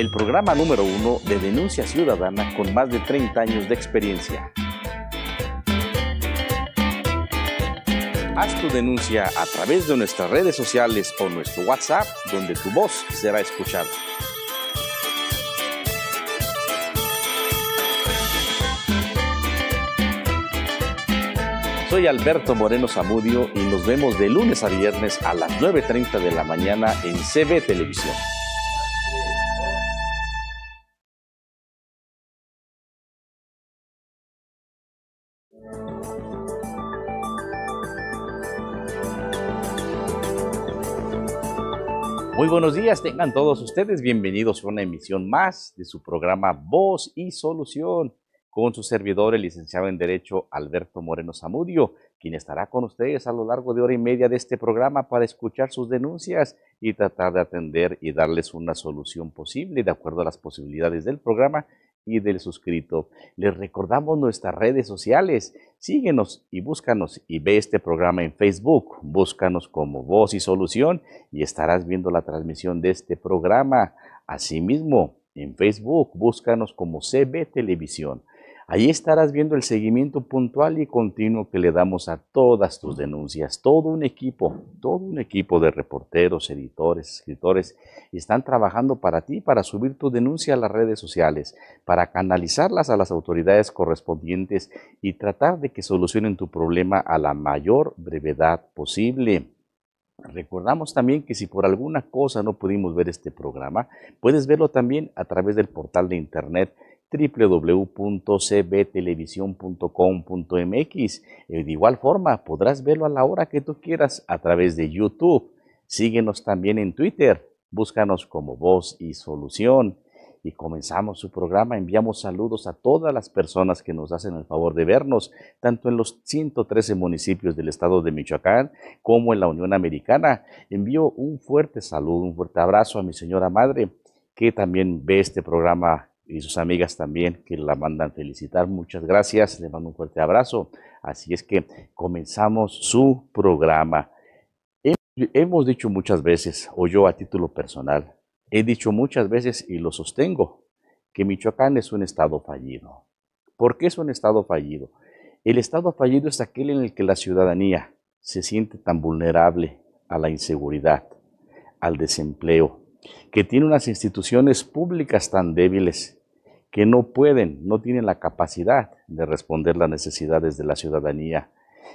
el programa número uno de denuncia ciudadana con más de 30 años de experiencia. Haz tu denuncia a través de nuestras redes sociales o nuestro WhatsApp, donde tu voz será escuchada. Soy Alberto Moreno Zamudio y nos vemos de lunes a viernes a las 9.30 de la mañana en CB Televisión. Muy buenos días, tengan todos ustedes bienvenidos a una emisión más de su programa Voz y Solución con su servidor, el licenciado en Derecho Alberto Moreno Zamudio, quien estará con ustedes a lo largo de hora y media de este programa para escuchar sus denuncias y tratar de atender y darles una solución posible de acuerdo a las posibilidades del programa y del suscrito. Les recordamos nuestras redes sociales. Síguenos y búscanos y ve este programa en Facebook. Búscanos como Voz y Solución y estarás viendo la transmisión de este programa. Asimismo, en Facebook, búscanos como CB Televisión. Ahí estarás viendo el seguimiento puntual y continuo que le damos a todas tus denuncias. Todo un equipo, todo un equipo de reporteros, editores, escritores, están trabajando para ti para subir tu denuncia a las redes sociales, para canalizarlas a las autoridades correspondientes y tratar de que solucionen tu problema a la mayor brevedad posible. Recordamos también que si por alguna cosa no pudimos ver este programa, puedes verlo también a través del portal de internet www.cbtelevisión.com.mx. Eh, de igual forma, podrás verlo a la hora que tú quieras a través de YouTube. Síguenos también en Twitter. Búscanos como Voz y Solución. Y comenzamos su programa. Enviamos saludos a todas las personas que nos hacen el favor de vernos, tanto en los 113 municipios del estado de Michoacán como en la Unión Americana. Envío un fuerte saludo, un fuerte abrazo a mi señora madre, que también ve este programa y sus amigas también que la mandan felicitar. Muchas gracias, les mando un fuerte abrazo. Así es que comenzamos su programa. Hemos dicho muchas veces, o yo a título personal, he dicho muchas veces y lo sostengo, que Michoacán es un estado fallido. ¿Por qué es un estado fallido? El estado fallido es aquel en el que la ciudadanía se siente tan vulnerable a la inseguridad, al desempleo, que tiene unas instituciones públicas tan débiles que no pueden, no tienen la capacidad de responder las necesidades de la ciudadanía,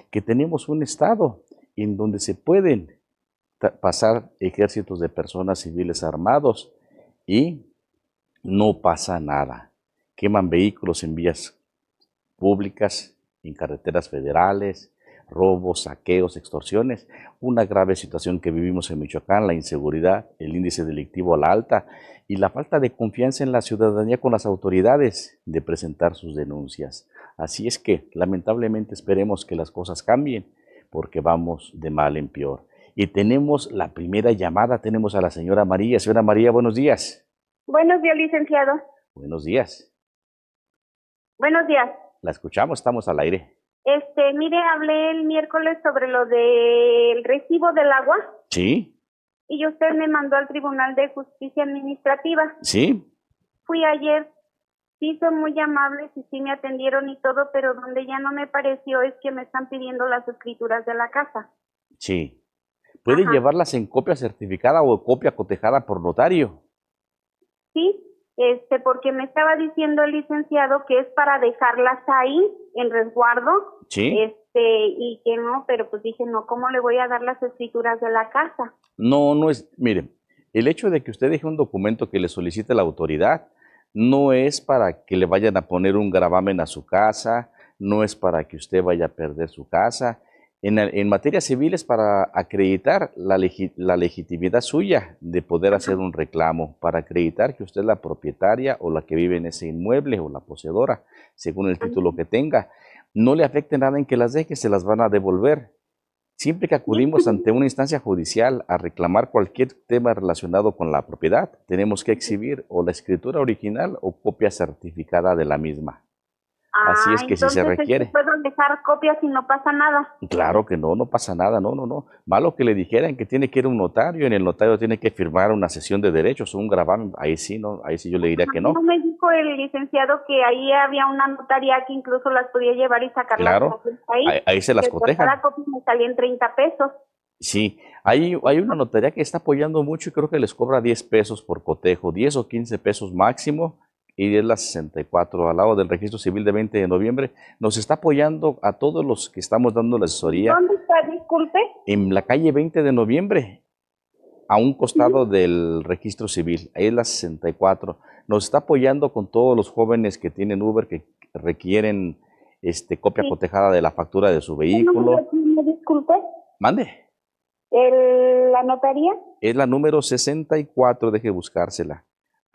que tenemos un Estado en donde se pueden pasar ejércitos de personas civiles armados y no pasa nada. Queman vehículos en vías públicas, en carreteras federales, robos, saqueos, extorsiones, una grave situación que vivimos en Michoacán, la inseguridad, el índice delictivo a la alta y la falta de confianza en la ciudadanía con las autoridades de presentar sus denuncias. Así es que lamentablemente esperemos que las cosas cambien porque vamos de mal en peor. Y tenemos la primera llamada, tenemos a la señora María. Señora María, buenos días. Buenos días, licenciado. Buenos días. Buenos días. La escuchamos, estamos al aire. Este, mire, hablé el miércoles sobre lo del recibo del agua. Sí. Y usted me mandó al Tribunal de Justicia Administrativa. Sí. Fui ayer, sí son muy amables y sí me atendieron y todo, pero donde ya no me pareció es que me están pidiendo las escrituras de la casa. Sí. ¿Puede llevarlas en copia certificada o copia cotejada por notario? Sí este, porque me estaba diciendo el licenciado que es para dejarlas ahí en resguardo, ¿Sí? este, y que no, pero pues dije, no, ¿cómo le voy a dar las escrituras de la casa? No, no es, mire, el hecho de que usted deje un documento que le solicite la autoridad no es para que le vayan a poner un gravamen a su casa, no es para que usted vaya a perder su casa, en, materia civil es para acreditar la, la legitimidad suya de poder hacer un reclamo, para acreditar que usted es la propietaria o la que vive en ese inmueble o la poseedora, según el título que tenga. No le afecte nada en que las deje, se las van a devolver. Siempre que acudimos ante una instancia judicial a reclamar cualquier tema relacionado con la propiedad, tenemos que exhibir o la escritura original o copia certificada de la misma. Así es ah, que si se requiere. Puedo dejar copias y no pasa nada. Claro que no, no pasa nada, no, no, no. Malo que le dijeran que tiene que ir a un notario, en el notario tiene que firmar una sesión de derechos, un gravamen, ahí sí, no, ahí sí yo le diría que no. No me dijo el licenciado que ahí había una notaría que incluso las podía llevar y sacar claro, las copias ahí. Ahí, se las cotejan. Cada copia me salían 30 pesos. Sí, hay, hay una notaría que está apoyando mucho y creo que les cobra 10 pesos por cotejo, 10 o 15 pesos máximo y es la 64, al lado del registro civil de 20 de noviembre. Nos está apoyando a todos los que estamos dando la asesoría. ¿Dónde está, disculpe? En la calle 20 de noviembre, a un costado del registro civil, ahí es la 64. Nos está apoyando con todos los jóvenes que tienen Uber, que requieren este, copia cotejada de la factura de su vehículo. disculpe? Mande. El, ¿La notaría? Es la número 64, deje buscársela.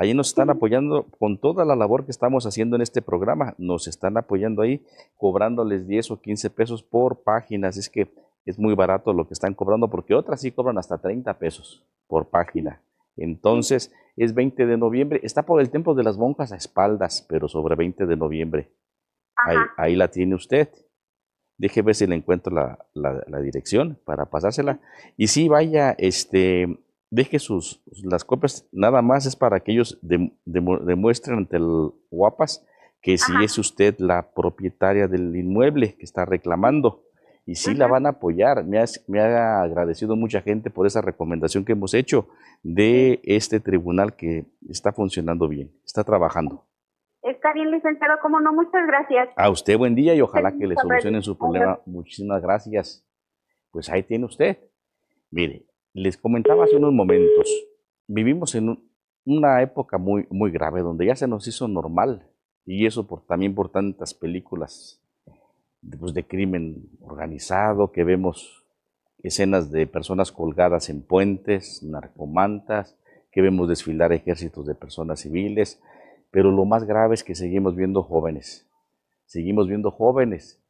Ahí nos están apoyando con toda la labor que estamos haciendo en este programa. Nos están apoyando ahí, cobrándoles 10 o 15 pesos por página. Así es que es muy barato lo que están cobrando, porque otras sí cobran hasta 30 pesos por página. Entonces, es 20 de noviembre. Está por el Templo de las Monjas a espaldas, pero sobre 20 de noviembre. Ahí, la tiene usted. Deje ver si le encuentro la, la dirección para pasársela. Y sí, vaya, este, deje sus, las copias nada más es para que ellos demuestren ante el guapas que si es usted la propietaria del inmueble que está reclamando y si la van a apoyar. Me, me, ha agradecido mucha gente por esa recomendación que hemos hecho de este tribunal que está funcionando bien, está trabajando. Está bien, licenciado, como no, muchas gracias. A usted buen día y ojalá que le solucionen su problema. Muchísimas gracias. Pues ahí tiene usted. Mire, les comentaba hace unos momentos, vivimos en una época muy, muy grave donde ya se nos hizo normal y eso por, también por tantas películas pues, de crimen organizado que vemos escenas de personas colgadas en puentes, narcomantas, que vemos desfilar ejércitos de personas civiles, pero lo más grave es que seguimos viendo jóvenes, seguimos viendo jóvenes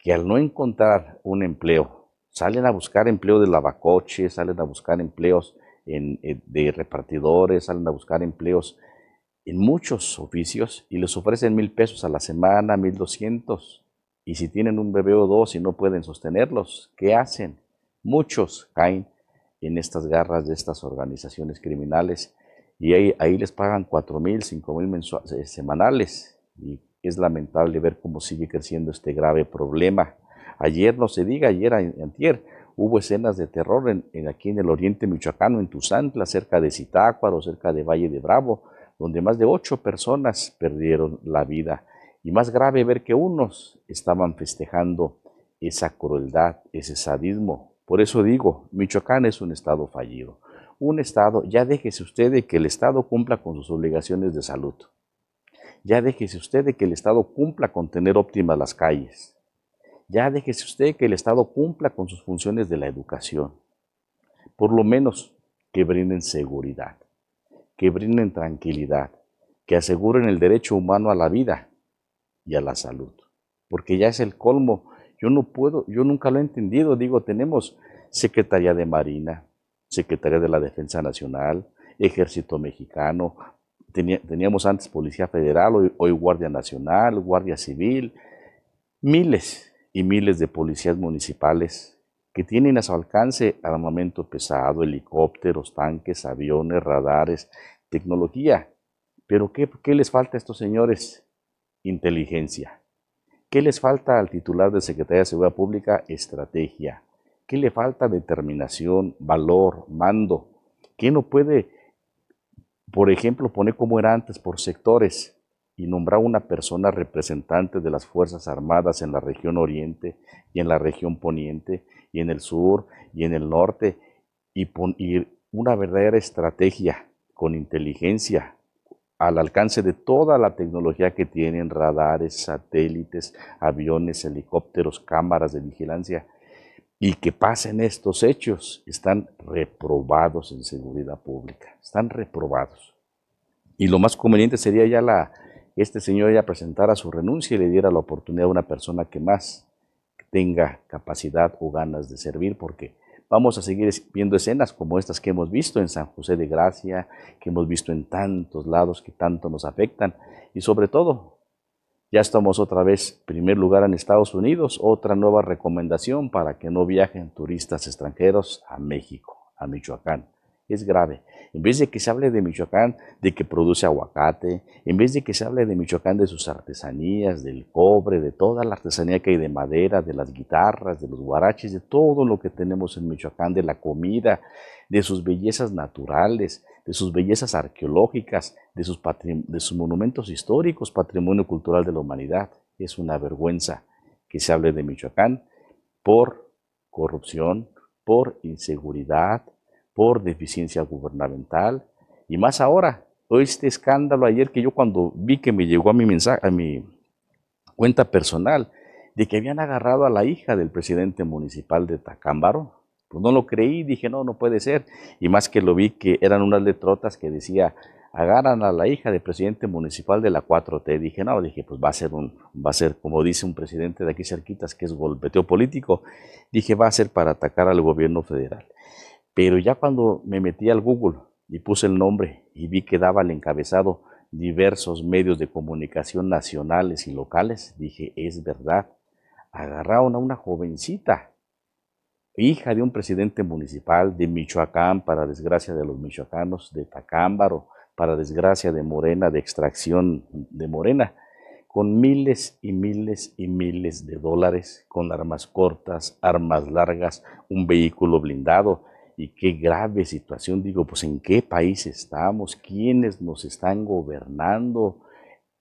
que al no encontrar un empleo, salen a buscar empleo de lavacoche, salen a buscar empleos eh, de repartidores, salen a buscar empleos en muchos oficios y les ofrecen mil pesos a la semana, mil doscientos. Y si tienen un bebé o dos y no pueden sostenerlos, ¿qué hacen? Muchos caen en estas garras de estas organizaciones criminales y ahí, ahí les pagan cuatro mil, cinco mil eh, semanales. Y es lamentable ver cómo sigue creciendo este grave problema. Ayer, no se diga, ayer, antier, hubo escenas de terror en, aquí en el oriente michoacano, en Tuzantla, cerca de Zitácuaro, cerca de Valle de Bravo, donde más de ocho personas perdieron la vida. Y más grave ver que unos estaban festejando esa crueldad, ese sadismo. Por eso digo, Michoacán es un estado fallido. Un estado, ya déjese usted de que el estado cumpla con sus obligaciones de salud. Ya déjese usted de que el estado cumpla con tener óptimas las calles ya déjese usted que el Estado cumpla con sus funciones de la educación. Por lo menos que brinden seguridad, que brinden tranquilidad, que aseguren el derecho humano a la vida y a la salud. Porque ya es el colmo. Yo no puedo, yo nunca lo he entendido. Digo, tenemos Secretaría de Marina, Secretaría de la Defensa Nacional, Ejército Mexicano, teníamos antes Policía Federal, hoy Guardia Nacional, Guardia Civil, miles y miles de policías municipales que tienen a su alcance armamento pesado, helicópteros, tanques, aviones, radares, tecnología. Pero ¿qué, les falta a estos señores? Inteligencia. ¿Qué les falta al titular de Secretaría de Seguridad Pública? Estrategia. ¿Qué le falta determinación, valor, mando? ¿Qué no puede, por ejemplo, poner como era antes por sectores? y nombrar una persona representante de las Fuerzas Armadas en la región oriente y en la región poniente y en el sur y en el norte y, y una verdadera estrategia con inteligencia al alcance de toda la tecnología que tienen, radares, satélites, aviones, helicópteros, cámaras de vigilancia, y que pasen estos hechos, están reprobados en seguridad pública, están reprobados. Y lo más conveniente sería ya la, este señor ya presentara su renuncia y le diera la oportunidad a una persona que más tenga capacidad o ganas de servir, porque vamos a seguir viendo escenas como estas que hemos visto en San José de Gracia, que hemos visto en tantos lados que tanto nos afectan, y sobre todo, ya estamos otra vez primer lugar en Estados Unidos, otra nueva recomendación para que no viajen turistas extranjeros a México, a Michoacán es grave. En vez de que se hable de Michoacán, de que produce aguacate, en vez de que se hable de Michoacán, de sus artesanías, del cobre, de toda la artesanía que hay de madera, de las guitarras, de los guaraches, de todo lo que tenemos en Michoacán, de la comida, de sus bellezas naturales, de sus bellezas arqueológicas, de sus, de sus monumentos históricos, patrimonio cultural de la humanidad. Es una vergüenza que se hable de Michoacán por corrupción, por inseguridad, por deficiencia gubernamental. Y más ahora, este escándalo ayer que yo cuando vi que me llegó a mi, mensaje, a mi cuenta personal, de que habían agarrado a la hija del presidente municipal de Tacámbaro, pues no lo creí, dije, no, no puede ser. Y más que lo vi que eran unas letrotas que decía, agarran a la hija del presidente municipal de la 4T. Dije, no, dije, pues va a ser un, va a ser, como dice un presidente de aquí cerquitas, que es golpeteo político. Dije, va a ser para atacar al gobierno federal. Pero ya cuando me metí al Google y puse el nombre y vi que daba el encabezado diversos medios de comunicación nacionales y locales, dije, es verdad, agarraron a una jovencita, hija de un presidente municipal de Michoacán, para desgracia de los michoacanos, de Tacámbaro, para desgracia de Morena, de extracción de Morena, con miles y miles y miles de dólares, con armas cortas, armas largas, un vehículo blindado, y qué grave situación, digo, pues en qué país estamos, quiénes nos están gobernando,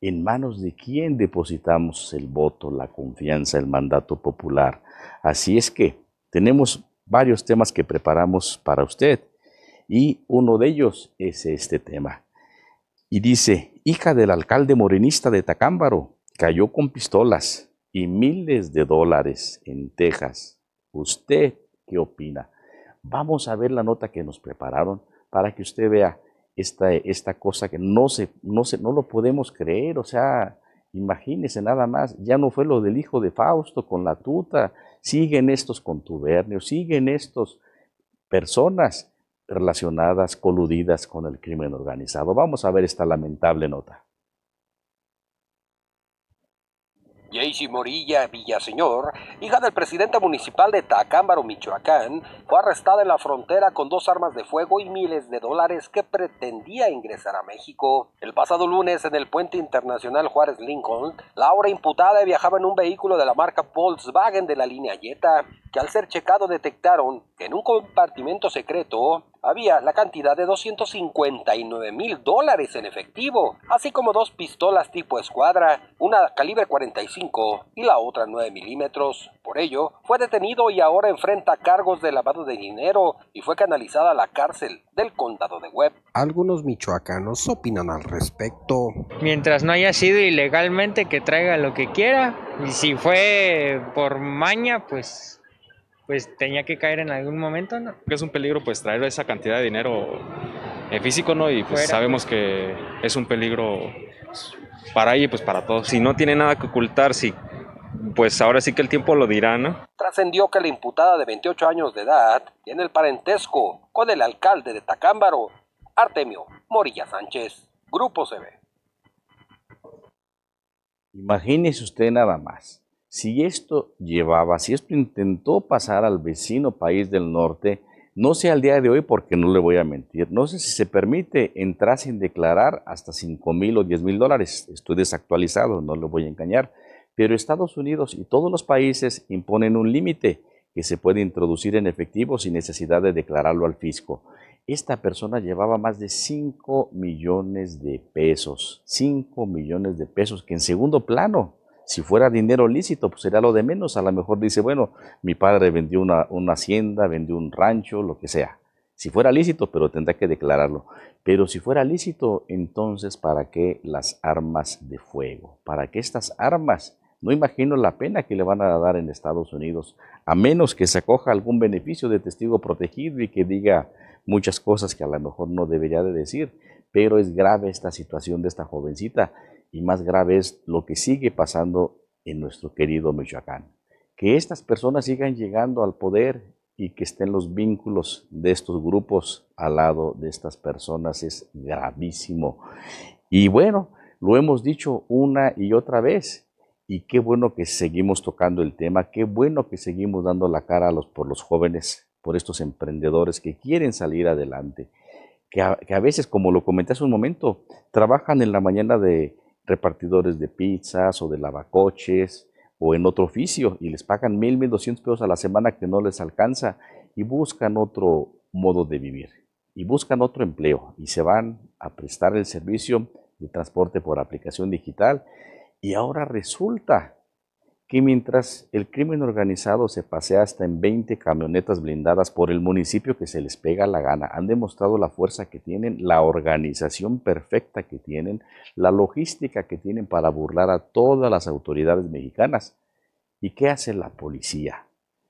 en manos de quién depositamos el voto, la confianza, el mandato popular. Así es que tenemos varios temas que preparamos para usted y uno de ellos es este tema. Y dice, hija del alcalde morenista de Tacámbaro, cayó con pistolas y miles de dólares en Texas. ¿Usted qué opina? Vamos a ver la nota que nos prepararon para que usted vea esta, esta cosa que no, se, no, no lo podemos creer. O sea, imagínese nada más, ya no fue lo del hijo de Fausto con la tuta, siguen estos contubernios, siguen estos personas relacionadas, coludidas con el crimen organizado. Vamos a ver esta lamentable nota. Jaycee Morilla Villaseñor, hija del presidente municipal de Tacámbaro, Michoacán, fue arrestada en la frontera con dos armas de fuego y miles de dólares que pretendía ingresar a México. El pasado lunes, en el puente internacional Juárez Lincoln, la imputada viajaba en un vehículo de la marca Volkswagen de la línea Jetta, que al ser checado detectaron que en un compartimento secreto había la cantidad de 259 mil dólares en efectivo, así como dos pistolas tipo escuadra, una calibre 45 y la otra 9 milímetros. Por ello, fue detenido y ahora enfrenta cargos de lavado de dinero y fue canalizada a la cárcel del condado de Webb. Algunos michoacanos opinan al respecto. Mientras no haya sido ilegalmente, que traiga lo que quiera. Y si fue por maña, pues pues tenía que caer en algún momento, ¿no? Es un peligro pues traer esa cantidad de dinero en eh, físico, ¿no? Y pues sabemos que es un peligro pues, para ella y pues para todos. Si no tiene nada que ocultar, si pues ahora sí que el tiempo lo dirá, ¿no? Trascendió que la imputada de 28 años de edad tiene el parentesco con el alcalde de Tacámbaro, Artemio Morilla Sánchez, Grupo CB. Imagínese usted nada más si esto llevaba, si esto intentó pasar al vecino país del norte, no sé al día de hoy porque no le voy a mentir, no sé si se permite entrar sin declarar hasta 5 mil o 10 mil dólares. Estoy desactualizado, no lo voy a engañar. Pero Estados Unidos y todos los países imponen un límite que se puede introducir en efectivo sin necesidad de declararlo al fisco. Esta persona llevaba más de 5 millones de pesos, 5 millones de pesos que en segundo plano si fuera dinero lícito, pues sería lo de menos. A lo mejor dice, bueno, mi padre vendió una, hacienda, vendió un rancho, lo que sea. Si fuera lícito, pero tendrá que declararlo. Pero si fuera lícito, entonces, ¿para qué las armas de fuego? ¿Para qué estas armas? No imagino la pena que le van a dar en Estados Unidos, a menos que se acoja algún beneficio de testigo protegido y que diga muchas cosas que a lo mejor no debería de decir. Pero es grave esta situación de esta jovencita y más grave es lo que sigue pasando en nuestro querido Michoacán. Que estas personas sigan llegando al poder y que estén los vínculos de estos grupos al lado de estas personas es gravísimo. Y bueno, lo hemos dicho una y otra vez. Y qué bueno que seguimos tocando el tema, qué bueno que seguimos dando la cara los, por los jóvenes, por estos emprendedores que quieren salir adelante, que que a veces, como lo comenté hace un momento, trabajan en la mañana de, repartidores de pizzas o de lavacoches o en otro oficio y les pagan mil, mil doscientos pesos a la semana que no les alcanza y buscan otro modo de vivir y buscan otro empleo y se van a prestar el servicio de transporte por aplicación digital y ahora resulta que mientras el crimen organizado se pasea hasta en 20 camionetas blindadas por el municipio que se les pega la gana, han demostrado la fuerza que tienen, la organización perfecta que tienen, la logística que tienen para burlar a todas las autoridades mexicanas. ¿Y qué hace la policía?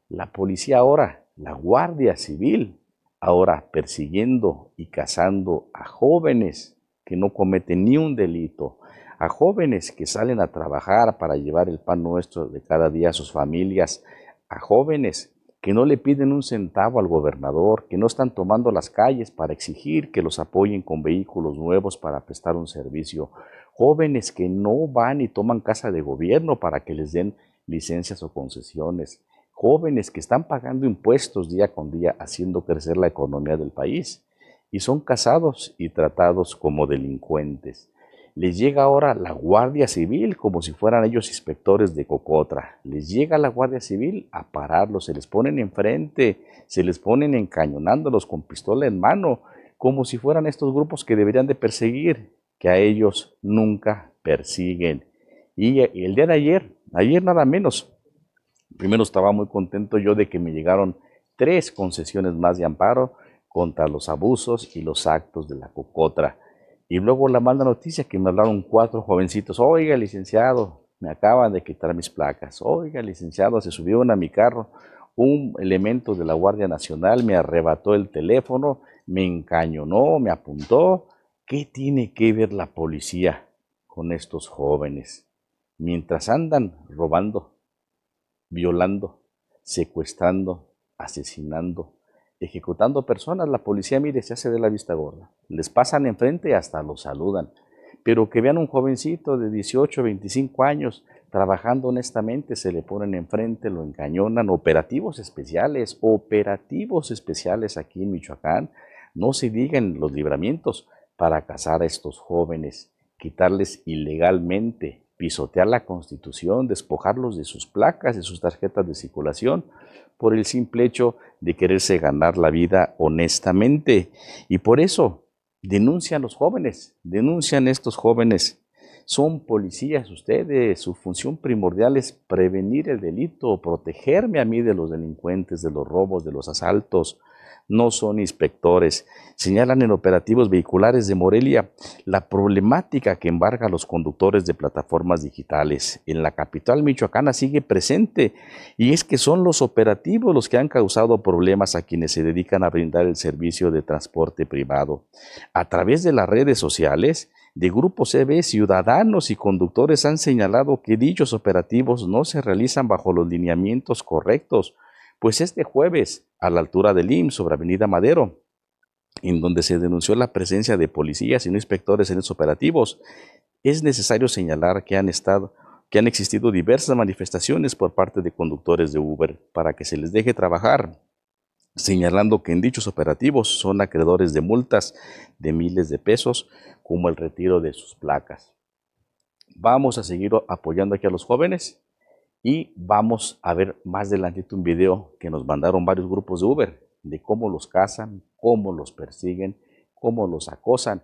La policía ahora, la Guardia Civil, ahora persiguiendo y cazando a jóvenes que no cometen ni un delito, a jóvenes que salen a trabajar para llevar el pan nuestro de cada día a sus familias, a jóvenes que no le piden un centavo al gobernador, que no están tomando las calles para exigir que los apoyen con vehículos nuevos para prestar un servicio, jóvenes que no van y toman casa de gobierno para que les den licencias o concesiones, jóvenes que están pagando impuestos día con día haciendo crecer la economía del país y son casados y tratados como delincuentes. Les llega ahora la Guardia Civil como si fueran ellos inspectores de Cocotra. Les llega la Guardia Civil a pararlos, se les ponen enfrente, se les ponen encañonándolos con pistola en mano, como si fueran estos grupos que deberían de perseguir, que a ellos nunca persiguen. Y el día de ayer, ayer nada menos, primero estaba muy contento yo de que me llegaron tres concesiones más de amparo contra los abusos y los actos de la Cocotra y luego la mala noticia que me hablaron cuatro jovencitos, oiga licenciado, me acaban de quitar mis placas, oiga licenciado, se subieron a mi carro, un elemento de la Guardia Nacional me arrebató el teléfono, me encañonó, me apuntó. ¿Qué tiene que ver la policía con estos jóvenes? Mientras andan robando, violando, secuestrando, asesinando, ejecutando personas, la policía, mire, se hace de la vista gorda. Les pasan enfrente y hasta los saludan. Pero que vean un jovencito de 18, 25 años trabajando honestamente, se le ponen enfrente, lo encañonan. Operativos especiales, operativos especiales aquí en Michoacán. No se digan los libramientos para cazar a estos jóvenes, quitarles ilegalmente pisotear la Constitución, despojarlos de sus placas, de sus tarjetas de circulación, por el simple hecho de quererse ganar la vida honestamente. Y por eso denuncian los jóvenes, denuncian estos jóvenes. Son policías ustedes, su función primordial es prevenir el delito, protegerme a mí de los delincuentes, de los robos, de los asaltos, no son inspectores. Señalan en operativos vehiculares de Morelia la problemática que embarga a los conductores de plataformas digitales. En la capital michoacana sigue presente y es que son los operativos los que han causado problemas a quienes se dedican a brindar el servicio de transporte privado. A través de las redes sociales, de Grupo CB, ciudadanos y conductores han señalado que dichos operativos no se realizan bajo los lineamientos correctos, pues este jueves, a la altura del IM, sobre Avenida Madero, en donde se denunció la presencia de policías y no inspectores en esos operativos, es necesario señalar que han estado que han existido diversas manifestaciones por parte de conductores de Uber para que se les deje trabajar, señalando que en dichos operativos son acreedores de multas de miles de pesos, como el retiro de sus placas. Vamos a seguir apoyando aquí a los jóvenes y vamos a ver más adelante un video que nos mandaron varios grupos de Uber, de cómo los cazan, cómo los persiguen, cómo los acosan.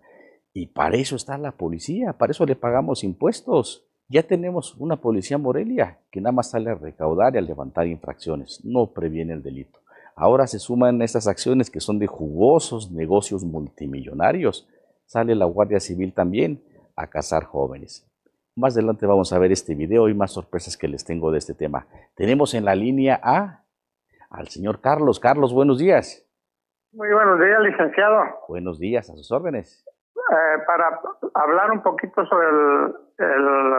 Y para eso está la policía, para eso le pagamos impuestos. Ya tenemos una policía Morelia que nada más sale a recaudar y a levantar infracciones, no previene el delito. Ahora se suman estas acciones que son de jugosos negocios multimillonarios. Sale la Guardia Civil también a cazar jóvenes. Más adelante vamos a ver este video y más sorpresas que les tengo de este tema. Tenemos en la línea A al señor Carlos. Carlos, buenos días. Muy buenos días, licenciado. Buenos días, a sus órdenes. Eh, para hablar un poquito sobre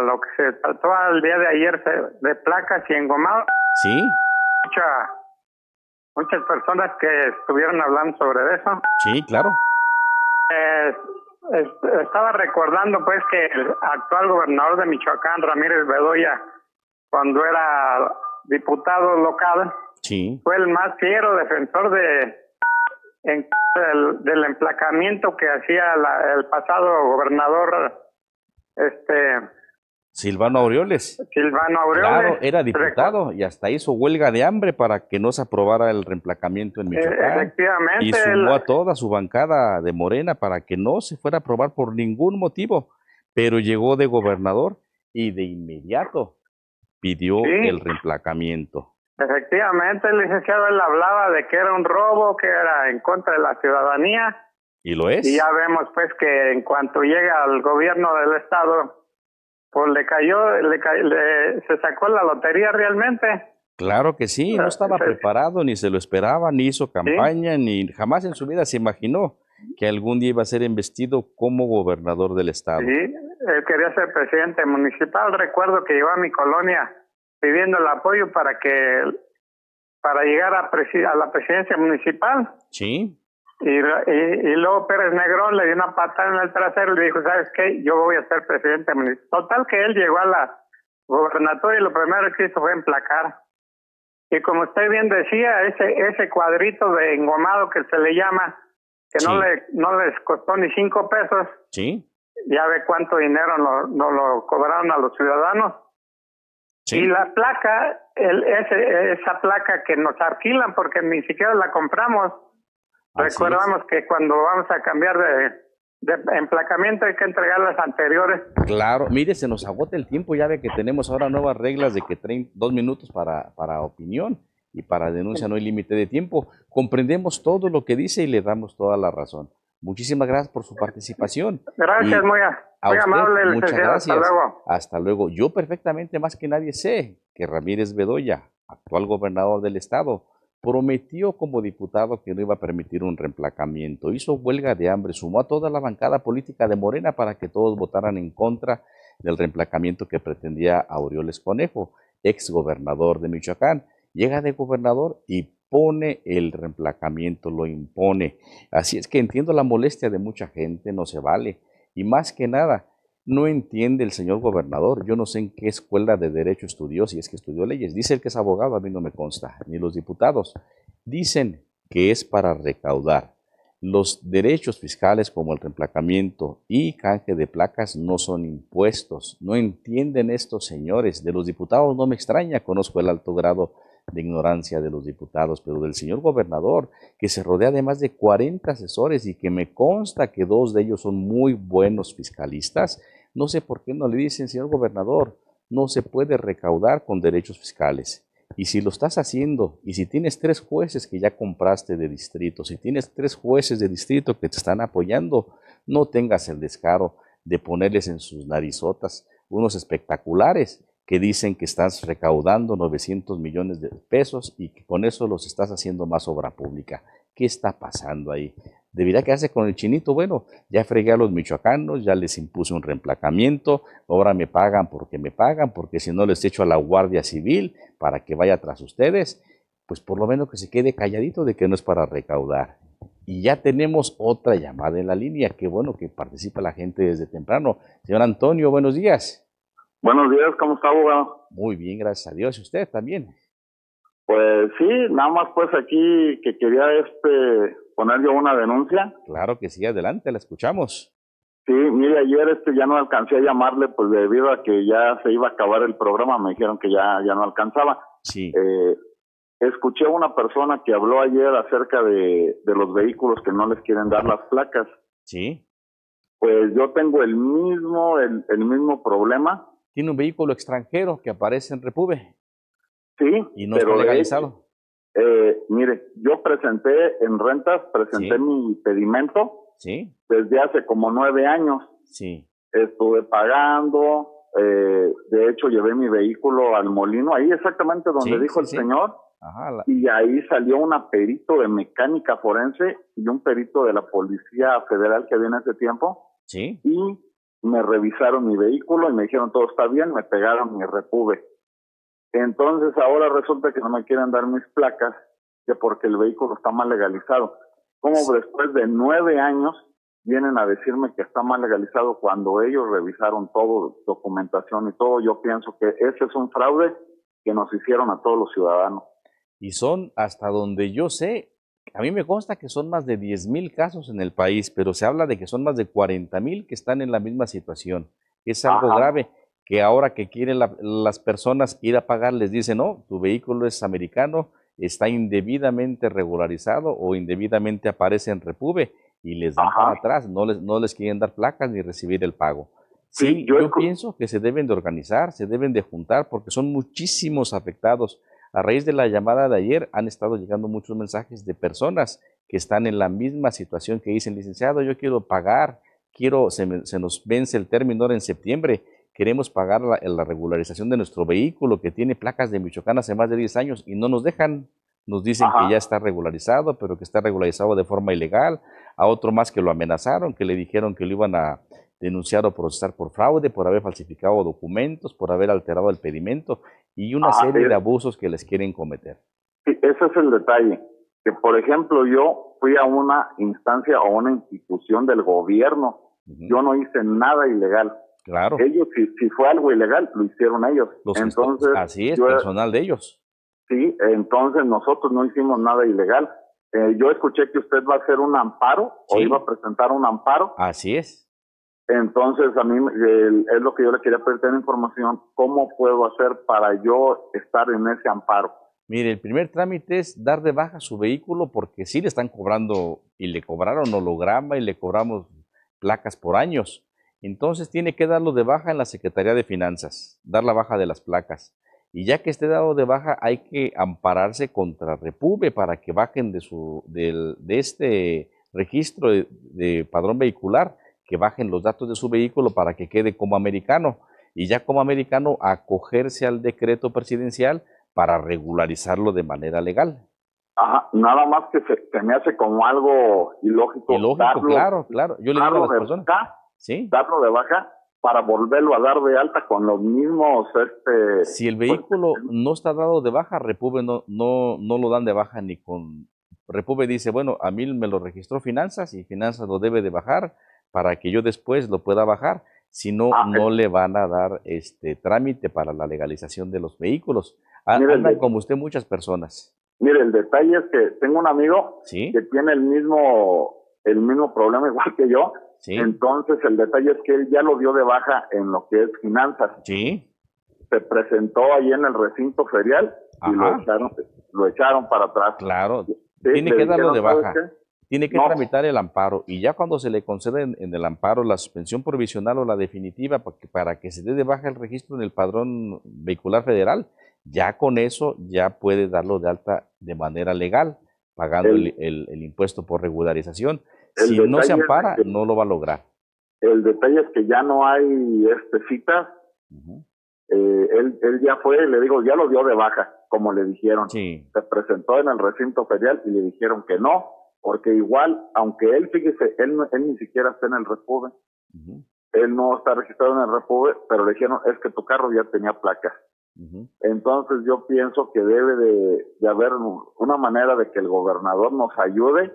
lo que se trató el día de ayer de placas y engomado. Sí. Mucha, muchas personas que estuvieron hablando sobre eso. Sí, claro. Eh, estaba recordando pues que el actual gobernador de Michoacán, Ramírez Bedoya, cuando era diputado local, fue el más fiero defensor de en, del, del, emplacamiento que hacía el pasado gobernador este Silvano Aureoles. Silvano Aureoles. Claro, era diputado y hasta hizo huelga de hambre para que no se aprobara el reemplacamiento en eh, Michoacán. Efectivamente. Y sumó a toda su bancada de Morena para que no se fuera a aprobar por ningún motivo. Pero llegó de gobernador y de inmediato pidió el reemplacamiento. Efectivamente, el licenciado él hablaba de que era un robo, que era en contra de la ciudadanía. Y lo es. Y ya vemos pues que en cuanto llega al gobierno del estado pues le cayó, le, se sacó la lotería realmente. Claro que sí, no ah, estaba preparado, ni se lo esperaba, ni hizo campaña, ni jamás en su vida se imaginó que algún día iba a ser investido como gobernador del estado. Sí, él quería ser presidente municipal. Recuerdo que llevaba a mi colonia pidiendo el apoyo para que para llegar a, a la presidencia municipal. Sí. Y, y, luego Pérez Negrón le dio una patada en el trasero y le dijo, ¿sabes qué? Yo voy a ser presidente Total que él llegó a la gobernatoria y lo primero que hizo fue emplacar. Y como usted bien decía, ese ese cuadrito de engomado que se le llama, que no le no les costó ni cinco pesos, sí. ya ve cuánto dinero no, lo cobraron a los ciudadanos. Y la placa, el, ese, esa placa que nos alquilan porque ni siquiera la compramos, Recordamos que cuando vamos a cambiar de, emplacamiento hay que entregar las anteriores. Claro, mire, se nos agota el tiempo, ya ve que tenemos ahora nuevas reglas de que traen dos minutos para, para opinión y para denuncia no hay límite de tiempo. Comprendemos todo lo que dice y le damos toda la razón. Muchísimas gracias por su participación. Gracias, muy, amable. Muchas gracias. Hasta luego. Hasta luego. Yo perfectamente, más que nadie, sé que Ramírez Bedoya, actual gobernador del estado, prometió como diputado que no iba a permitir un reemplacamiento, hizo huelga de hambre, sumó a toda la bancada política de Morena para que todos votaran en contra del reemplacamiento que pretendía Aureoles Conejo, ex gobernador de Michoacán. Llega de gobernador y pone el reemplacamiento, lo impone. Así es que entiendo la molestia de mucha gente, no se vale. Y más que nada, no entiende el señor gobernador. Yo no sé en qué escuela de derecho estudió, si es que estudió leyes. Dice el que es abogado, a mí no me consta, ni los diputados. Dicen que es para recaudar. Los derechos fiscales como el reemplacamiento y canje de placas no son impuestos. No entienden estos señores. De los diputados no me extraña, conozco el alto grado de ignorancia de los diputados, pero del señor gobernador, que se rodea de más de 40 asesores y que me consta que dos de ellos son muy buenos fiscalistas, no sé por qué no le dicen, señor gobernador, no se puede recaudar con derechos fiscales. Y si lo estás haciendo, y si tienes tres jueces que ya compraste de distrito, si tienes tres jueces de distrito que te están apoyando, no tengas el descaro de ponerles en sus narizotas unos espectaculares que dicen que estás recaudando 900 millones de pesos y que con eso los estás haciendo más obra pública. ¿Qué está pasando ahí? ¿Debería quedarse con el chinito? Bueno, ya fregué a los michoacanos, ya les impuse un reemplacamiento, ahora me pagan porque me pagan, porque si no les hecho a la Guardia Civil para que vaya tras ustedes, pues por lo menos que se quede calladito de que no es para recaudar. Y ya tenemos otra llamada en la línea, qué bueno que participa la gente desde temprano. Señor Antonio, buenos días. Buenos días, ¿cómo está, abogado? Muy bien, gracias a Dios. ¿Y usted también? Pues sí, nada más pues aquí que quería este ponerle una denuncia. Claro que sí, adelante, la escuchamos. Sí, mire, ayer este ya no alcancé a llamarle pues debido a que ya se iba a acabar el programa, me dijeron que ya, ya no alcanzaba. Sí. Eh, escuché a una persona que habló ayer acerca de, de los vehículos que no les quieren dar las placas. Sí. Pues yo tengo el mismo, el mismo problema tiene un vehículo extranjero que aparece en Repube. Sí. Y no está legalizado. Eh, mire, yo presenté en rentas, presenté mi pedimento. Sí. Desde hace como nueve años. Sí. Estuve pagando. Eh, de hecho, llevé mi vehículo al molino, ahí exactamente donde dijo el señor. Ajá, Y ahí salió un perito de mecánica forense y un perito de la Policía Federal que había en ese tiempo. Sí. Y me revisaron mi vehículo y me dijeron todo está bien, me pegaron mi repube. Entonces ahora resulta que no me quieren dar mis placas, que porque el vehículo está mal legalizado. ¿Cómo después de nueve años vienen a decirme que está mal legalizado cuando ellos revisaron todo, documentación y todo? Yo pienso que ese es un fraude que nos hicieron a todos los ciudadanos. Y son, hasta donde yo sé, a mí me consta que son más de 10.000 casos en el país, pero se habla de que son más de 40.000 que están en la misma situación. Es algo grave que ahora que quieren las personas ir a pagar, les dicen, no, tu vehículo es americano, está indebidamente regularizado o indebidamente aparece en Repube y les dan para atrás, no les, no les quieren dar placas ni recibir el pago. Sí, yo, yo pienso que se deben de organizar, se deben de juntar, porque son muchísimos afectados a raíz de la llamada de ayer han estado llegando muchos mensajes de personas que están en la misma situación que dicen, licenciado, yo quiero pagar, quiero, se, nos vence el término en septiembre, queremos pagar la, la, regularización de nuestro vehículo que tiene placas de Michoacán hace más de 10 años y no nos dejan. Nos dicen que ya está regularizado, pero que está regularizado de forma ilegal. A otro más que lo amenazaron, que le dijeron que lo iban a denunciar o procesar por fraude, por haber falsificado documentos, por haber alterado el pedimento y una ah, serie de abusos que les quieren cometer. Sí, ese es el detalle, que por ejemplo yo fui a una instancia o una institución del gobierno, yo no hice nada ilegal. Claro. Ellos, si, fue algo ilegal, lo hicieron ellos. Los entonces, así es, personal de ellos. Sí, entonces nosotros no hicimos nada ilegal. Eh, yo escuché que usted va a hacer un amparo o iba a presentar un amparo. Así es. Entonces, a mí es lo que yo le quería pedir información, cómo puedo hacer para yo estar en ese amparo. Mire, el primer trámite es dar de baja su vehículo porque sí le están cobrando y le cobraron holograma y le cobramos placas por años. Entonces tiene que darlo de baja en la Secretaría de Finanzas, dar la baja de las placas. Y ya que esté dado de baja, hay que ampararse contra Repube para que bajen de, su, de, de este registro de padrón vehicular que bajen los datos de su vehículo para que quede como americano y ya como americano acogerse al decreto presidencial para regularizarlo de manera legal. Ajá, nada más que se, me hace como algo ilógico. Ilógico, claro, claro. Yo le digo a las ¿sí? Darlo de baja para volverlo a dar de alta con los mismos. Este, si el pues, vehículo no está dado de baja, Repube no, no, no lo dan de baja ni con. Repube dice: Bueno, a mí me lo registró Finanzas y Finanzas lo debe de bajar para que yo después lo pueda bajar. Si no, ah, no le van a dar este trámite para la legalización de los vehículos. Andan como usted muchas personas. Mire, el detalle es que tengo un amigo que tiene el mismo, el mismo problema igual que yo. Entonces, el detalle es que él ya lo dio de baja en lo que es finanzas. Sí. Se presentó ahí en el recinto ferial y lo echaron, lo echaron para atrás. Claro. Tiene que darlo de baja tiene que tramitar el amparo y ya cuando se le concede en, el amparo la suspensión provisional o la definitiva para que, para que se dé de baja el registro en el padrón vehicular federal, ya con eso ya puede darlo de alta de manera legal, pagando el, impuesto por regularización. Si no se ampara, no lo va a lograr. El detalle es que ya no hay este, citas. Eh, él, ya fue, le digo, ya lo dio de baja, como le dijeron. Se presentó en el recinto federal y le dijeron que no, porque igual, aunque él, fíjese, él, ni siquiera está en el repove, él no está registrado en el repove, pero le dijeron, es que tu carro ya tenía placa. Entonces yo pienso que debe de, haber una manera de que el gobernador nos ayude.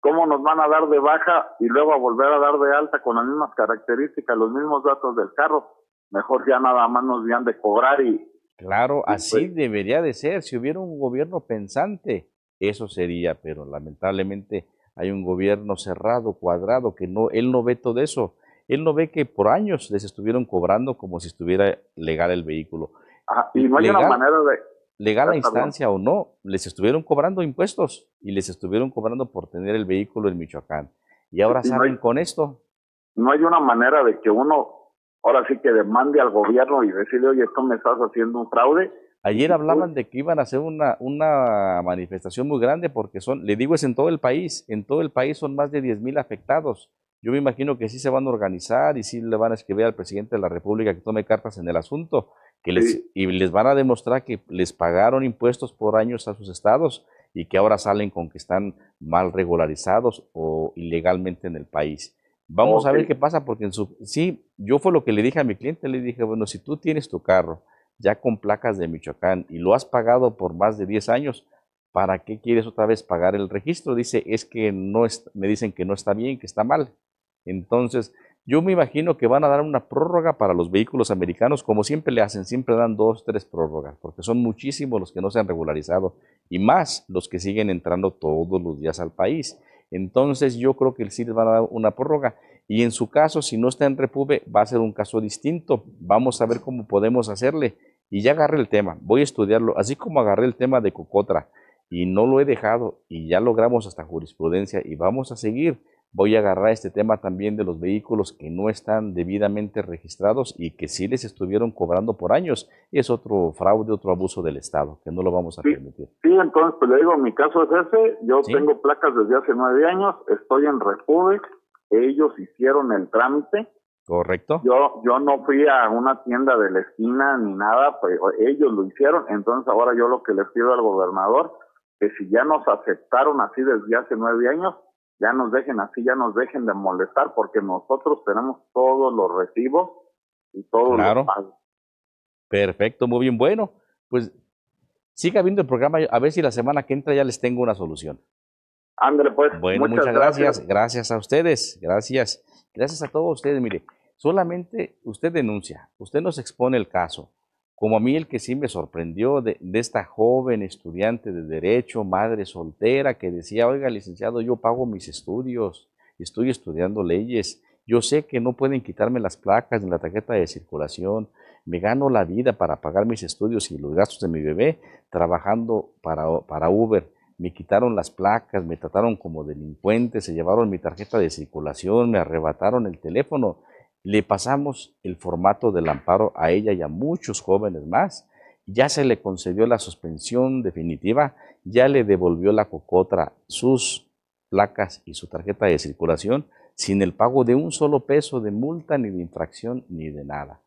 ¿Cómo nos van a dar de baja y luego a volver a dar de alta con las mismas características, los mismos datos del carro? Mejor ya nada más nos habían de cobrar y... Claro, así pues debería de ser, si hubiera un gobierno pensante eso sería, pero lamentablemente hay un gobierno cerrado, cuadrado, que no, él no ve todo eso. Él no ve que por años les estuvieron cobrando como si estuviera legal el vehículo. y no hay una manera de... Legal a ah, instancia o no, les estuvieron cobrando impuestos y les estuvieron cobrando por tener el vehículo en Michoacán. Y ahora salen con esto. No hay una manera de que uno ahora sí que demande al gobierno y decirle, oye, esto me estás haciendo un fraude Ayer hablaban de que iban a hacer una, una manifestación muy grande porque son, le digo, es en todo el país, en todo el país son más de 10 mil afectados. Yo me imagino que sí se van a organizar y sí le van a escribir al presidente de la República que tome cartas en el asunto que les, y les van a demostrar que les pagaron impuestos por años a sus estados y que ahora salen con que están mal regularizados o ilegalmente en el país. Vamos a ver qué pasa porque en su, sí, yo fue lo que le dije a mi cliente, le dije, bueno, si tú tienes tu carro, ya con placas de Michoacán y lo has pagado por más de 10 años, ¿para qué quieres otra vez pagar el registro? Dice, es que no me dicen que no está bien, que está mal. Entonces, yo me imagino que van a dar una prórroga para los vehículos americanos, como siempre le hacen, siempre dan dos, tres prórrogas, porque son muchísimos los que no se han regularizado y más los que siguen entrando todos los días al país. Entonces yo creo que el les van a dar una prórroga y en su caso, si no está en repube, va a ser un caso distinto. Vamos a ver cómo podemos hacerle. Y ya agarré el tema, voy a estudiarlo, así como agarré el tema de Cocotra y no lo he dejado y ya logramos hasta jurisprudencia y vamos a seguir. Voy a agarrar este tema también de los vehículos que no están debidamente registrados y que sí les estuvieron cobrando por años. Es otro fraude, otro abuso del Estado, que no lo vamos a permitir. Sí, entonces, pues le digo, mi caso es ese. Yo tengo placas desde hace nueve años, estoy en repube ellos hicieron el trámite. Correcto. Yo, yo no fui a una tienda de la esquina ni nada, pues ellos lo hicieron. Entonces ahora yo lo que les pido al gobernador, que si ya nos aceptaron así desde hace nueve años, ya nos dejen así, ya nos dejen de molestar, porque nosotros tenemos todos los recibos y todos los pagos. Perfecto, muy bien. Bueno, pues siga viendo el programa, a ver si la semana que entra ya les tengo una solución. Ándale, pues. Bueno, muchas, gracias. gracias. a ustedes. Gracias. Gracias a todos ustedes. Mire, solamente usted denuncia, usted nos expone el caso. Como a mí el que sí me sorprendió de, esta joven estudiante de Derecho, madre soltera, que decía, oiga, licenciado, yo pago mis estudios, estoy estudiando leyes, yo sé que no pueden quitarme las placas ni la tarjeta de circulación, me gano la vida para pagar mis estudios y los gastos de mi bebé trabajando para, para Uber me quitaron las placas, me trataron como delincuente, se llevaron mi tarjeta de circulación, me arrebataron el teléfono. Le pasamos el formato del amparo a ella y a muchos jóvenes más. Ya se le concedió la suspensión definitiva, ya le devolvió la cocotra sus placas y su tarjeta de circulación sin el pago de un solo peso de multa ni de infracción ni de nada.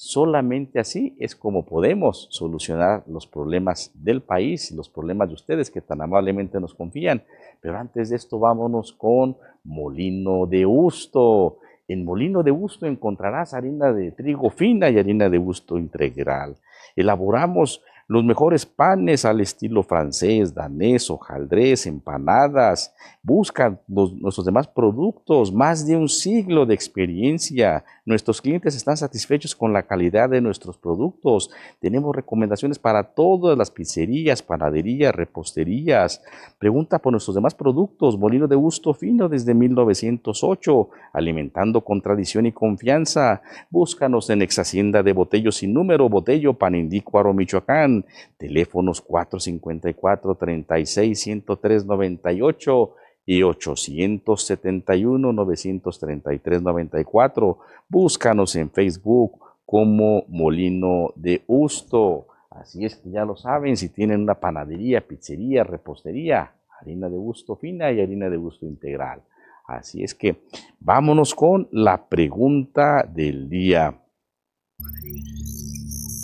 Solamente así es como podemos solucionar los problemas del país y los problemas de ustedes que tan amablemente nos confían. Pero antes de esto vámonos con Molino de Gusto. En Molino de Gusto encontrarás harina de trigo fina y harina de gusto integral. Elaboramos los mejores panes al estilo francés, danés, hojaldrés, empanadas. Buscan nuestros demás productos, más de un siglo de experiencia. Nuestros clientes están satisfechos con la calidad de nuestros productos. Tenemos recomendaciones para todas las pizzerías, panaderías, reposterías. Pregunta por nuestros demás productos. Molino de gusto fino desde 1908, alimentando con tradición y confianza. Búscanos en Exhacienda de Botellos sin número, Botello, Panindícuaro, Michoacán Teléfonos 454-36-103-98 y 871-933-94. Búscanos en Facebook como Molino de Usto Así es que ya lo saben, si tienen una panadería, pizzería, repostería, harina de gusto fina y harina de gusto integral. Así es que vámonos con la pregunta del día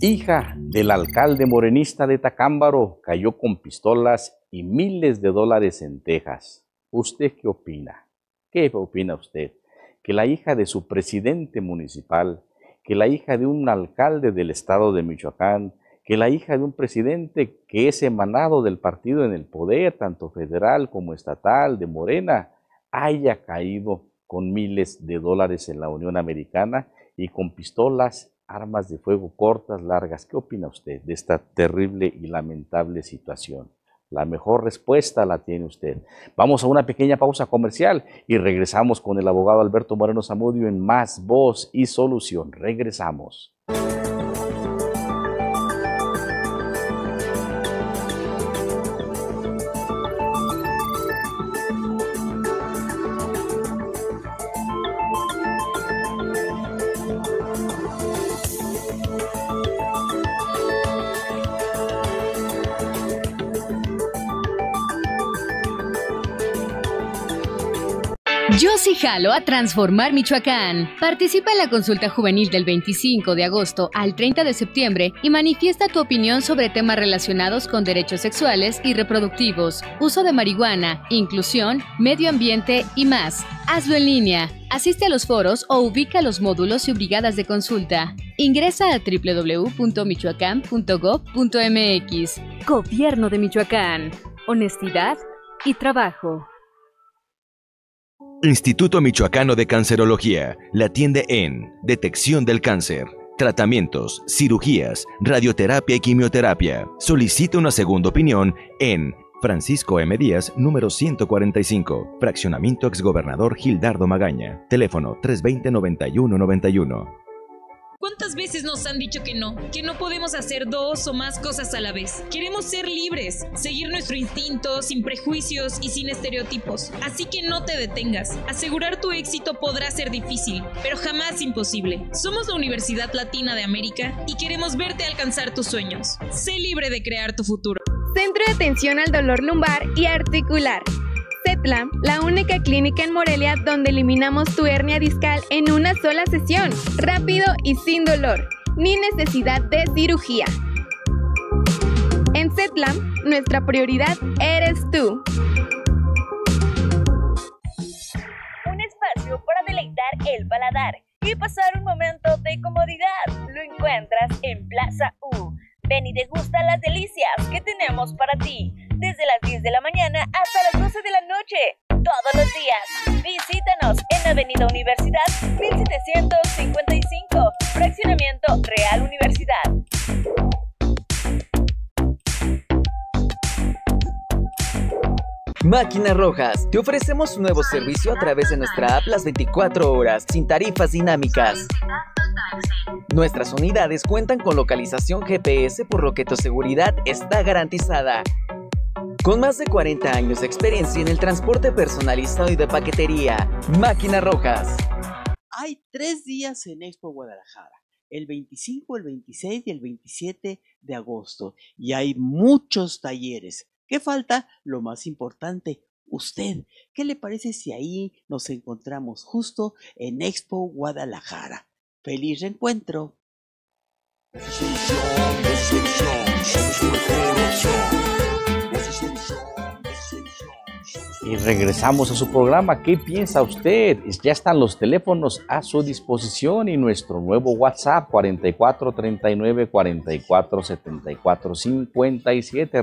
hija del alcalde morenista de Tacámbaro, cayó con pistolas y miles de dólares en Texas. ¿Usted qué opina? ¿Qué opina usted? Que la hija de su presidente municipal, que la hija de un alcalde del estado de Michoacán, que la hija de un presidente que es emanado del partido en el poder, tanto federal como estatal, de Morena, haya caído con miles de dólares en la Unión Americana y con pistolas armas de fuego cortas, largas. ¿Qué opina usted de esta terrible y lamentable situación? La mejor respuesta la tiene usted. Vamos a una pequeña pausa comercial y regresamos con el abogado Alberto Moreno Zamudio en Más Voz y Solución. Regresamos. ¡Déjalo a transformar Michoacán. Participa en la consulta juvenil del 25 de agosto al 30 de septiembre y manifiesta tu opinión sobre temas relacionados con derechos sexuales y reproductivos, uso de marihuana, inclusión, medio ambiente y más. Hazlo en línea. Asiste a los foros o ubica los módulos y brigadas de consulta. Ingresa a www.michoacán.gov.mx. Gobierno de Michoacán. Honestidad y trabajo. Instituto Michoacano de Cancerología la atiende en detección del cáncer, tratamientos, cirugías, radioterapia y quimioterapia. Solicita una segunda opinión en Francisco M. Díaz, número 145, Fraccionamiento Exgobernador Gildardo Magaña, teléfono 320-9191. ¿Cuántas veces nos han dicho que no? Que no podemos hacer dos o más cosas a la vez. Queremos ser libres, seguir nuestro instinto sin prejuicios y sin estereotipos. Así que no te detengas. Asegurar tu éxito podrá ser difícil, pero jamás imposible. Somos la Universidad Latina de América y queremos verte alcanzar tus sueños. Sé libre de crear tu futuro. Centro de Atención al Dolor Lumbar y Articular la única clínica en Morelia donde eliminamos tu hernia discal en una sola sesión, rápido y sin dolor, ni necesidad de cirugía. En CETLAM, nuestra prioridad eres tú. Un espacio para deleitar el paladar y pasar un momento de comodidad. Lo encuentras en Plaza U. Ven y degusta las delicias que tenemos para ti desde las 10 de la mañana hasta las 12 de la noche, todos los días. Visítanos en Avenida Universidad 1755, Fraccionamiento Real Universidad. Máquinas Rojas, te ofrecemos un nuevo servicio a través de nuestra app las 24 horas, sin tarifas dinámicas. Nuestras unidades cuentan con localización GPS por lo que tu seguridad está garantizada. Con más de 40 años de experiencia en el transporte personalizado y de paquetería, Máquinas Rojas. Hay tres días en Expo Guadalajara, el 25, el 26 y el 27 de agosto, y hay muchos talleres. ¿Qué falta? Lo más importante, usted. ¿Qué le parece si ahí nos encontramos justo en Expo Guadalajara? ¡Feliz reencuentro! Y regresamos a su programa. ¿Qué piensa usted? Ya están los teléfonos a su disposición y nuestro nuevo WhatsApp 4439 39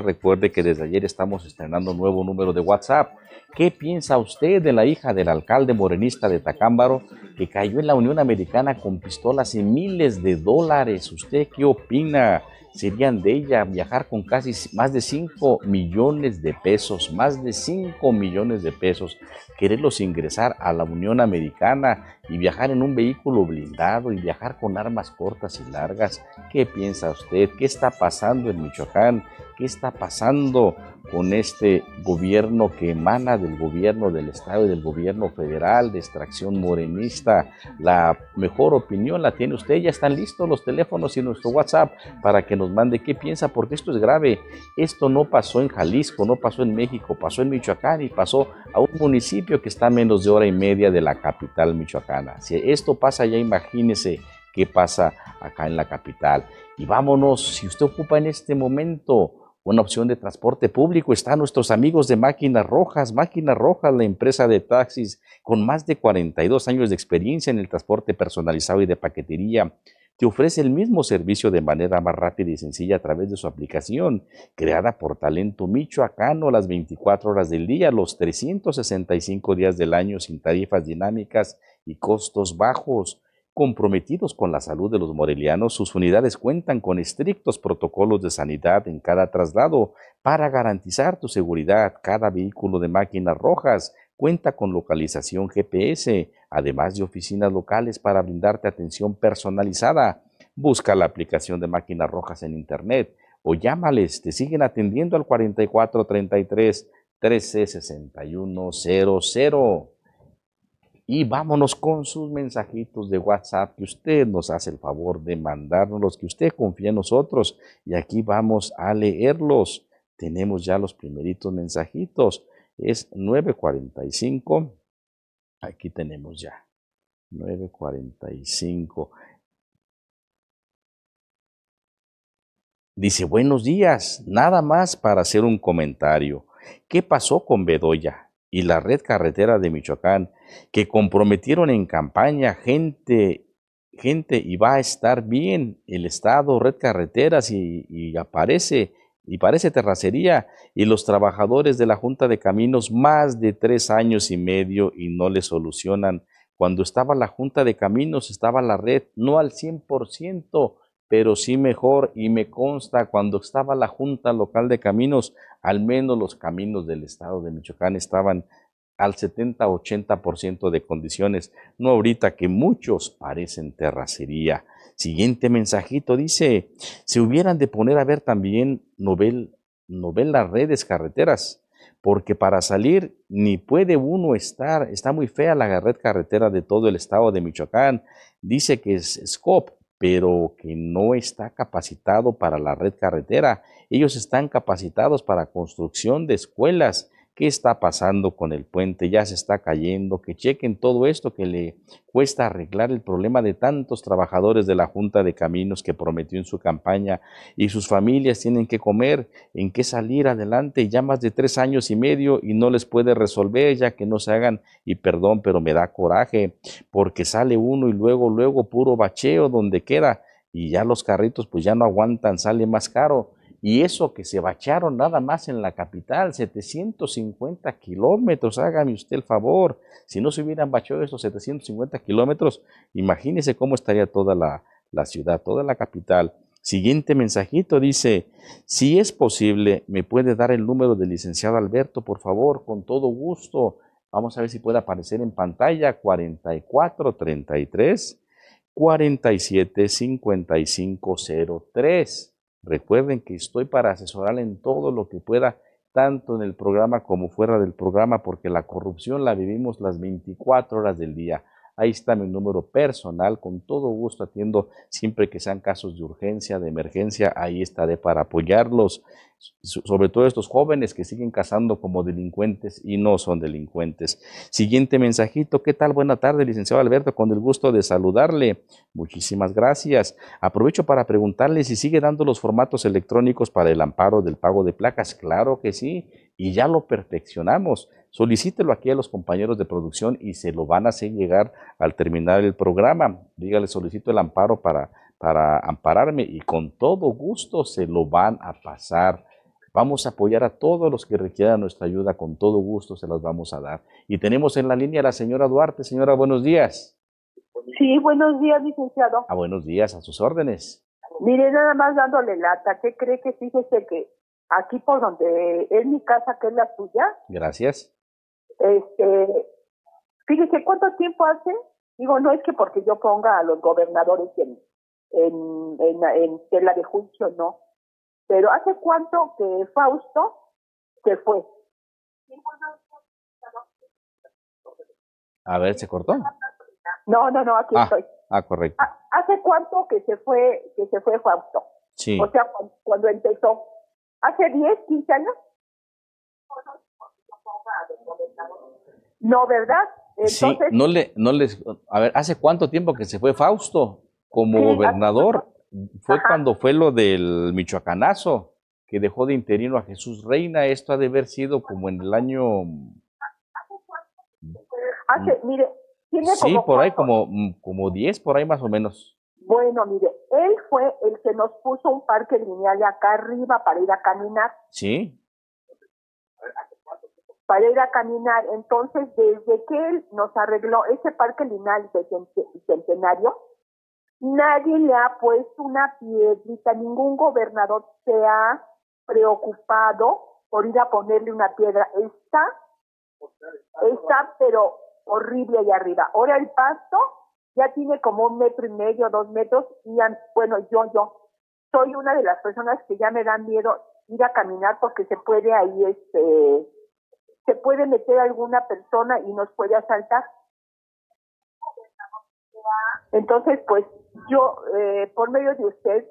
Recuerde que desde ayer estamos estrenando un nuevo número de WhatsApp. ¿Qué piensa usted de la hija del alcalde morenista de Tacámbaro que cayó en la Unión Americana con pistolas y miles de dólares? ¿Usted qué opina? serían de ella viajar con casi más de 5 millones de pesos, más de 5 millones de pesos, quererlos ingresar a la Unión Americana y viajar en un vehículo blindado y viajar con armas cortas y largas. ¿Qué piensa usted? ¿Qué está pasando en Michoacán? ¿Qué está pasando con este gobierno que emana del gobierno del Estado y del gobierno federal de extracción morenista? La mejor opinión la tiene usted. Ya están listos los teléfonos y nuestro WhatsApp para que nos mande qué piensa, porque esto es grave. Esto no pasó en Jalisco, no pasó en México, pasó en Michoacán y pasó a un municipio que está a menos de hora y media de la capital michoacana. Si esto pasa ya, imagínese qué pasa acá en la capital. Y vámonos, si usted ocupa en este momento una opción de transporte público. está nuestros amigos de Máquinas Rojas. Máquinas Rojas, la empresa de taxis con más de 42 años de experiencia en el transporte personalizado y de paquetería, te ofrece el mismo servicio de manera más rápida y sencilla a través de su aplicación, creada por talento michoacano las 24 horas del día, los 365 días del año sin tarifas dinámicas y costos bajos. Comprometidos con la salud de los morelianos, sus unidades cuentan con estrictos protocolos de sanidad en cada traslado para garantizar tu seguridad. Cada vehículo de máquinas rojas cuenta con localización GPS, además de oficinas locales para brindarte atención personalizada. Busca la aplicación de máquinas rojas en Internet o llámales, te siguen atendiendo al 4433 136100. Y vámonos con sus mensajitos de WhatsApp que usted nos hace el favor de mandarnos, los que usted confía en nosotros. Y aquí vamos a leerlos. Tenemos ya los primeritos mensajitos. Es 9.45. Aquí tenemos ya. 9.45. Dice, buenos días, nada más para hacer un comentario. ¿Qué pasó con Bedoya y la red carretera de Michoacán? que comprometieron en campaña gente, gente y va a estar bien el Estado, red carreteras y, aparece y parece terracería, y los trabajadores de la Junta de Caminos más de tres años y medio y no le solucionan. Cuando estaba la Junta de Caminos, estaba la red, no al 100%, pero sí mejor, y me consta, cuando estaba la Junta Local de Caminos, al menos los caminos del estado de Michoacán estaban al 70-80% de condiciones, no ahorita que muchos parecen terracería. Siguiente mensajito dice, se hubieran de poner a ver también novel, novelas redes carreteras, porque para salir ni puede uno estar, está muy fea la red carretera de todo el estado de Michoacán, dice que es SCOP, pero que no está capacitado para la red carretera. Ellos están capacitados para construcción de escuelas qué está pasando con el puente, ya se está cayendo, que chequen todo esto que le cuesta arreglar el problema de tantos trabajadores de la Junta de Caminos que prometió en su campaña y sus familias tienen que comer, en qué salir adelante, ya más de tres años y medio y no les puede resolver ya que no se hagan, y perdón, pero me da coraje porque sale uno y luego, luego puro bacheo donde queda y ya los carritos pues ya no aguantan, sale más caro y eso que se bacharon nada más en la capital, 750 kilómetros, hágame usted el favor. Si no se hubieran bachado esos 750 kilómetros, imagínese cómo estaría toda la, la ciudad, toda la capital. Siguiente mensajito dice, si es posible, me puede dar el número del licenciado Alberto, por favor, con todo gusto. Vamos a ver si puede aparecer en pantalla 4433 475503. Recuerden que estoy para asesorar en todo lo que pueda, tanto en el programa como fuera del programa, porque la corrupción la vivimos las 24 horas del día. Ahí está mi número personal, con todo gusto atiendo siempre que sean casos de urgencia, de emergencia, ahí estaré para apoyarlos sobre todo estos jóvenes que siguen cazando como delincuentes y no son delincuentes. Siguiente mensajito, ¿qué tal? Buena tarde, licenciado Alberto, con el gusto de saludarle. Muchísimas gracias. Aprovecho para preguntarle si sigue dando los formatos electrónicos para el amparo del pago de placas. Claro que sí, y ya lo perfeccionamos. Solicítelo aquí a los compañeros de producción y se lo van a hacer llegar al terminar el programa. Dígale, solicito el amparo para para ampararme y con todo gusto se lo van a pasar Vamos a apoyar a todos los que requieran nuestra ayuda, con todo gusto se las vamos a dar. Y tenemos en la línea a la señora Duarte. Señora, buenos días. Sí, buenos días, licenciado. A ah, buenos días, a sus órdenes. Mire, nada más dándole lata, ¿qué cree que fíjese que aquí por donde es mi casa, que es la suya? Gracias. Este, fíjese, ¿cuánto tiempo hace? Digo, no es que porque yo ponga a los gobernadores en, en, en, en tela de juicio, no pero ¿hace cuánto que Fausto se fue? A ver, ¿se cortó? No, no, no, aquí ah, estoy. Ah, correcto. Ah, ¿Hace cuánto que se fue, que se fue Fausto? Sí. O sea, cuando empezó. ¿Hace 10, 15 años? No, ¿verdad? sí, no le, no les, a ver, ¿hace cuánto tiempo que se fue Fausto como gobernador? fue cuando fue lo del Michoacanazo, que dejó de interino a Jesús Reina. Esto ha de haber sido como en el año. Hace, ah, mire, tiene sí, por ahí como, mm, como por ahí más o menos. Bueno, mire, él fue el que nos puso un parque lineal acá arriba para ir a caminar. Sí. Para ir a caminar. Entonces, desde que él nos arregló ese parque lineal de centenario, Nadie le ha puesto una piedrita, ningún gobernador se ha preocupado por ir a ponerle una piedra. Está, está, pero horrible allá arriba. Ahora el pasto ya tiene como un metro y medio, dos metros, y bueno, yo, yo soy una de las personas que ya me da miedo ir a caminar porque se puede ahí, este, se puede meter alguna persona y nos puede asaltar. Entonces, pues yo, eh, por medio de usted,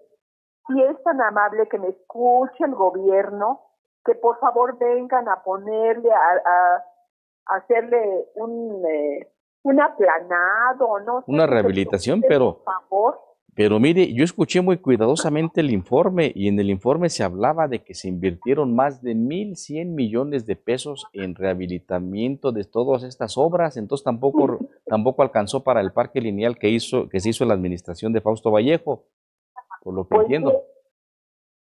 si es tan amable que me escuche el gobierno, que por favor vengan a ponerle, a, hacerle un, eh, un aplanado, ¿no? Una rehabilitación, pero... Por favor. Pero mire, yo escuché muy cuidadosamente el informe y en el informe se hablaba de que se invirtieron más de 1.100 millones de pesos en rehabilitamiento de todas estas obras, entonces tampoco tampoco alcanzó para el parque lineal que, hizo, que se hizo en la administración de Fausto Vallejo, por lo que entiendo.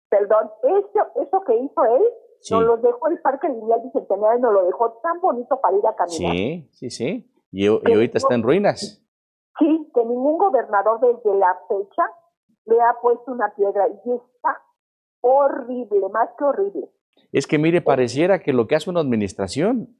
Perdón, eso, eso que hizo él, no lo dejó el parque lineal bicentenario, nos lo dejó tan bonito para ir a caminar. Sí, sí, sí. Y, y ahorita está en ruinas. Sí, que ningún gobernador desde la fecha le ha puesto una piedra y está horrible, más que horrible. Es que mire, pareciera que lo que hace una administración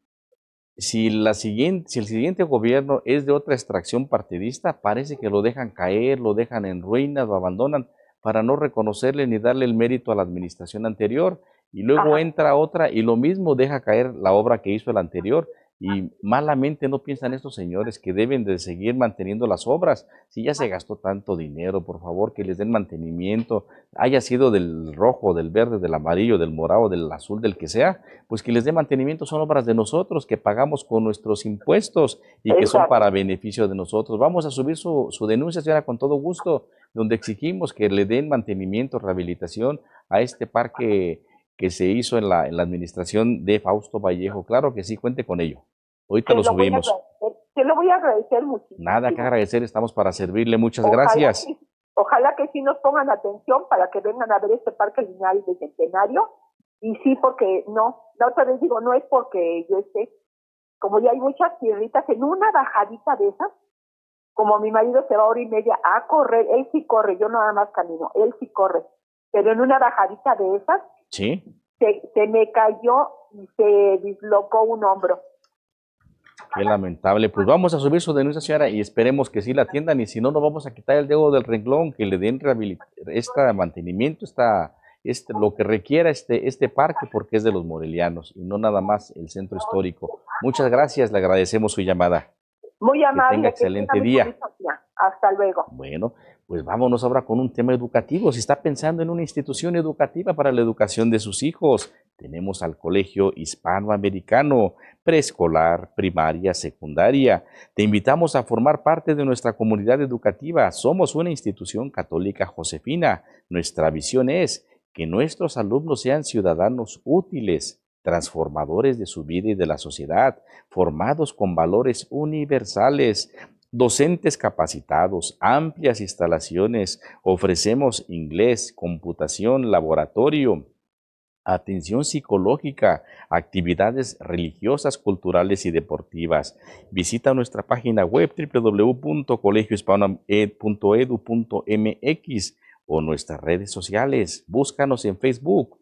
si, la siguiente, si el siguiente gobierno es de otra extracción partidista, parece que lo dejan caer, lo dejan en ruinas, lo abandonan para no reconocerle ni darle el mérito a la administración anterior. Y luego entra otra y lo mismo deja caer la obra que hizo el anterior Ah. Y malamente no piensan estos señores que deben de seguir manteniendo las obras. Si ya se gastó tanto dinero, por favor, que les den mantenimiento, haya sido del rojo, del verde, del amarillo, del morado, del azul, del que sea, pues que les den mantenimiento son obras de nosotros, que pagamos con nuestros impuestos y que son para beneficio de nosotros. Vamos a subir su, su denuncia, señora, con todo gusto, donde exigimos que le den mantenimiento, rehabilitación a este parque que se hizo en la administración de Fausto Vallejo. Claro que sí, cuente con ello. Hoy lo, lo, subimos. Te lo voy a agradecer muchísimo. Nada que agradecer, estamos para servirle. Muchas gracias. ojalá que sí nos pongan atención para que vengan a ver este Parque Lineal de Centenario. Y sí, porque no, la otra vez digo, no es porque yo esté, como ya hay muchas tierritas, en una bajadita de esas, como mi marido se va hora y media a correr, él sí corre, yo nada más camino, él sí corre, pero en una bajadita de esas, ¿Sí? se, se me cayó y se dislocó un hombro. Qué lamentable. Pues vamos a subir su denuncia, señora, y esperemos que sí la atiendan. Y si no, nos vamos a quitar el dedo del renglón, que le den este mantenimiento, esta, este, lo que requiera este, este parque, porque es de los morelianos y no nada más el centro histórico. Muchas gracias, le agradecemos su llamada. Muy amable. Que tenga excelente día. Hasta luego. Bueno, pues vámonos ahora con un tema educativo. Si está pensando en una institución educativa para la educación de sus hijos, tenemos al Colegio Hispanoamericano, preescolar, primaria, secundaria. Te invitamos a formar parte de nuestra comunidad educativa. Somos una institución católica josefina. Nuestra visión es que nuestros alumnos sean ciudadanos útiles, transformadores de su vida y de la sociedad, formados con valores universales, docentes capacitados, amplias instalaciones, ofrecemos inglés, computación, laboratorio, atención psicológica, actividades religiosas, culturales y deportivas. Visita nuestra página web www.colegiohispanoed.edu.mx o nuestras redes sociales. Búscanos en Facebook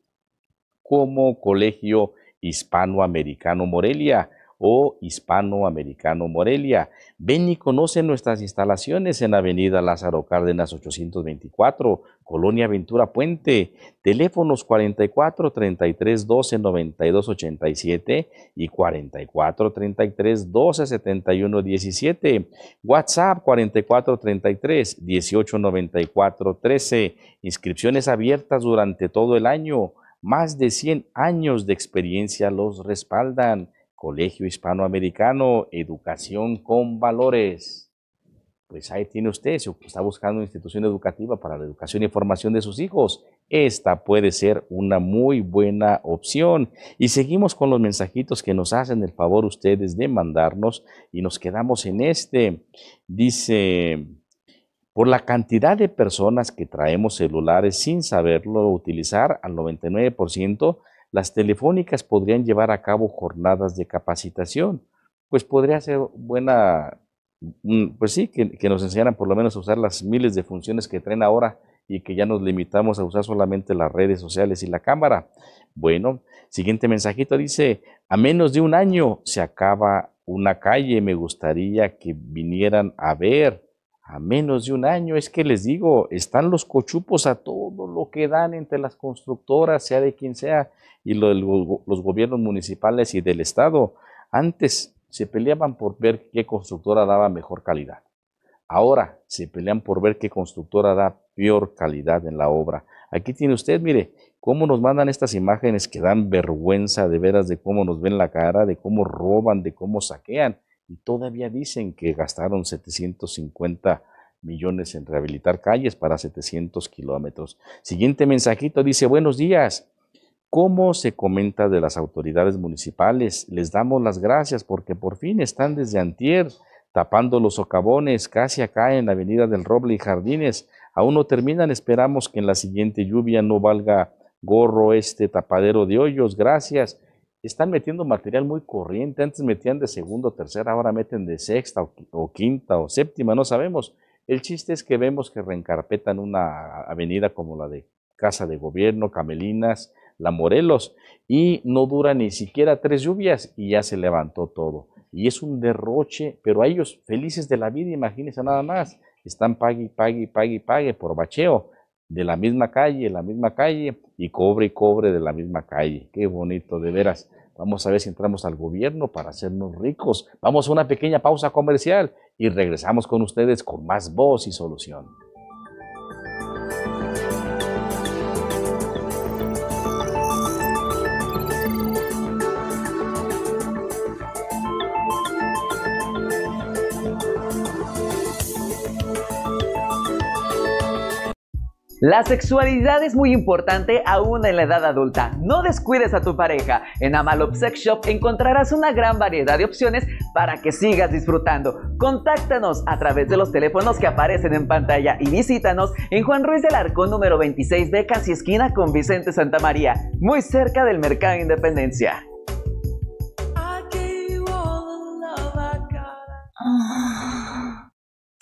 como Colegio Hispanoamericano Morelia o hispanoamericano Morelia. Ven y conoce nuestras instalaciones en Avenida Lázaro Cárdenas 824, Colonia Ventura Puente, teléfonos 44 33 12 92 87 y 44 33 12 71 17, WhatsApp 44 33 18 94 13, inscripciones abiertas durante todo el año. Más de 100 años de experiencia los respaldan. Colegio Hispanoamericano, Educación con Valores. Pues ahí tiene usted, si está buscando una institución educativa para la educación y formación de sus hijos, esta puede ser una muy buena opción. Y seguimos con los mensajitos que nos hacen el favor ustedes de mandarnos y nos quedamos en este. Dice, por la cantidad de personas que traemos celulares sin saberlo utilizar, al 99% las telefónicas podrían llevar a cabo jornadas de capacitación, pues podría ser buena, mm, pues sí, que, nos enseñaran por lo menos a usar las miles de funciones que traen ahora y que ya nos limitamos a usar solamente las redes sociales y la cámara. Bueno, siguiente mensajito dice, a menos de un año se acaba una calle, me gustaría que vinieran a ver a menos de un año, es que les digo, están los cochupos a todo lo que dan entre las constructoras, sea de quien sea, y los gobiernos municipales y del Estado. Antes se peleaban por ver qué constructora daba mejor calidad. Ahora se pelean por ver qué constructora da peor calidad en la obra. Aquí tiene usted, mire, cómo nos mandan estas imágenes que dan vergüenza de veras de cómo nos ven la cara, de cómo roban, de cómo saquean y todavía dicen que gastaron 750 millones en rehabilitar calles para 700 kilómetros. Siguiente mensajito dice, buenos días. ¿Cómo se comenta de las autoridades municipales? Les damos las gracias porque por fin están desde antier tapando los socavones casi acá en la avenida del Roble y Jardines. Aún no terminan, esperamos que en la siguiente lluvia no valga gorro este tapadero de hoyos. Gracias están metiendo material muy corriente. Antes metían de segundo, o tercera, ahora meten de sexta o, quinta o séptima, no sabemos. El chiste es que vemos que reencarpetan una avenida como la de Casa de Gobierno, Camelinas, La Morelos, y no dura ni siquiera tres lluvias y ya se levantó todo. Y es un derroche, pero a ellos felices de la vida, imagínense nada más, están pague, pague, pague, pague por bacheo de la misma calle, la misma calle, y cobre y cobre de la misma calle. Qué bonito, de veras. Vamos a ver si entramos al gobierno para hacernos ricos. Vamos a una pequeña pausa comercial y regresamos con ustedes con más voz y solución. La sexualidad es muy importante aún en la edad adulta. No descuides a tu pareja. En Amalop Sex Shop encontrarás una gran variedad de opciones para que sigas disfrutando. Contáctanos a través de los teléfonos que aparecen en pantalla y visítanos en Juan Ruiz del Arcón número 26 de casi esquina con Vicente Santa María, muy cerca del Mercado Independencia.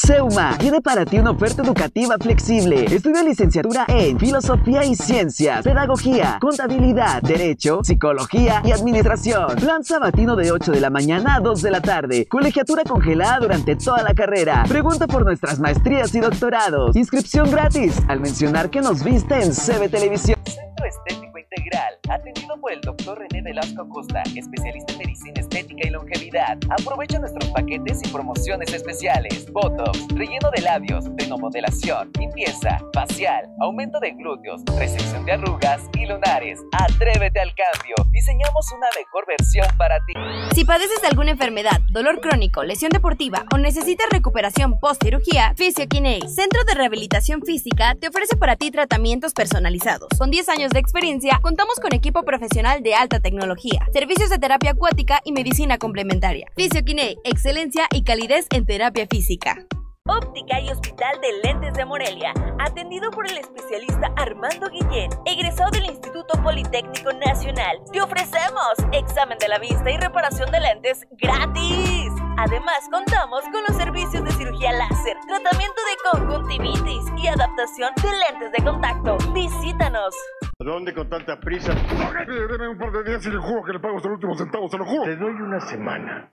Seuma tiene para ti una oferta educativa flexible. Estudia licenciatura en Filosofía y Ciencias, Pedagogía, Contabilidad, Derecho, Psicología y Administración. Plan sabatino de 8 de la mañana a 2 de la tarde. Colegiatura congelada durante toda la carrera. Pregunta por nuestras maestrías y doctorados. Inscripción gratis al mencionar que nos viste en CB Televisión. Estético Integral, atendido por el doctor René Velasco Acosta, especialista en medicina estética y longevidad. Aprovecha nuestros paquetes y promociones especiales: Botox, relleno de labios, tenomodelación, limpieza, facial, aumento de glúteos, resección de arrugas y lunares. Atrévete al cambio. Diseñamos una mejor versión para ti. Si padeces de alguna enfermedad, dolor crónico, lesión deportiva o necesitas recuperación post cirugía, Kinei, Centro de Rehabilitación Física, te ofrece para ti tratamientos personalizados con 10 años de experiencia, contamos con equipo profesional de alta tecnología, servicios de terapia acuática y medicina complementaria. FisioKiné, excelencia y calidez en terapia física. Óptica y Hospital de Lentes de Morelia, atendido por el especialista Armando Guillén, egresado del Instituto Politécnico Nacional. Te ofrecemos examen de la vista y reparación de lentes gratis. Además, contamos con los servicios de cirugía láser, tratamiento de conjuntivitis y adaptación de lentes de contacto. Visítanos. ¿A dónde con tanta prisa? Deme un par de días y le que le pago el último centavo, se lo juro. Te doy una semana.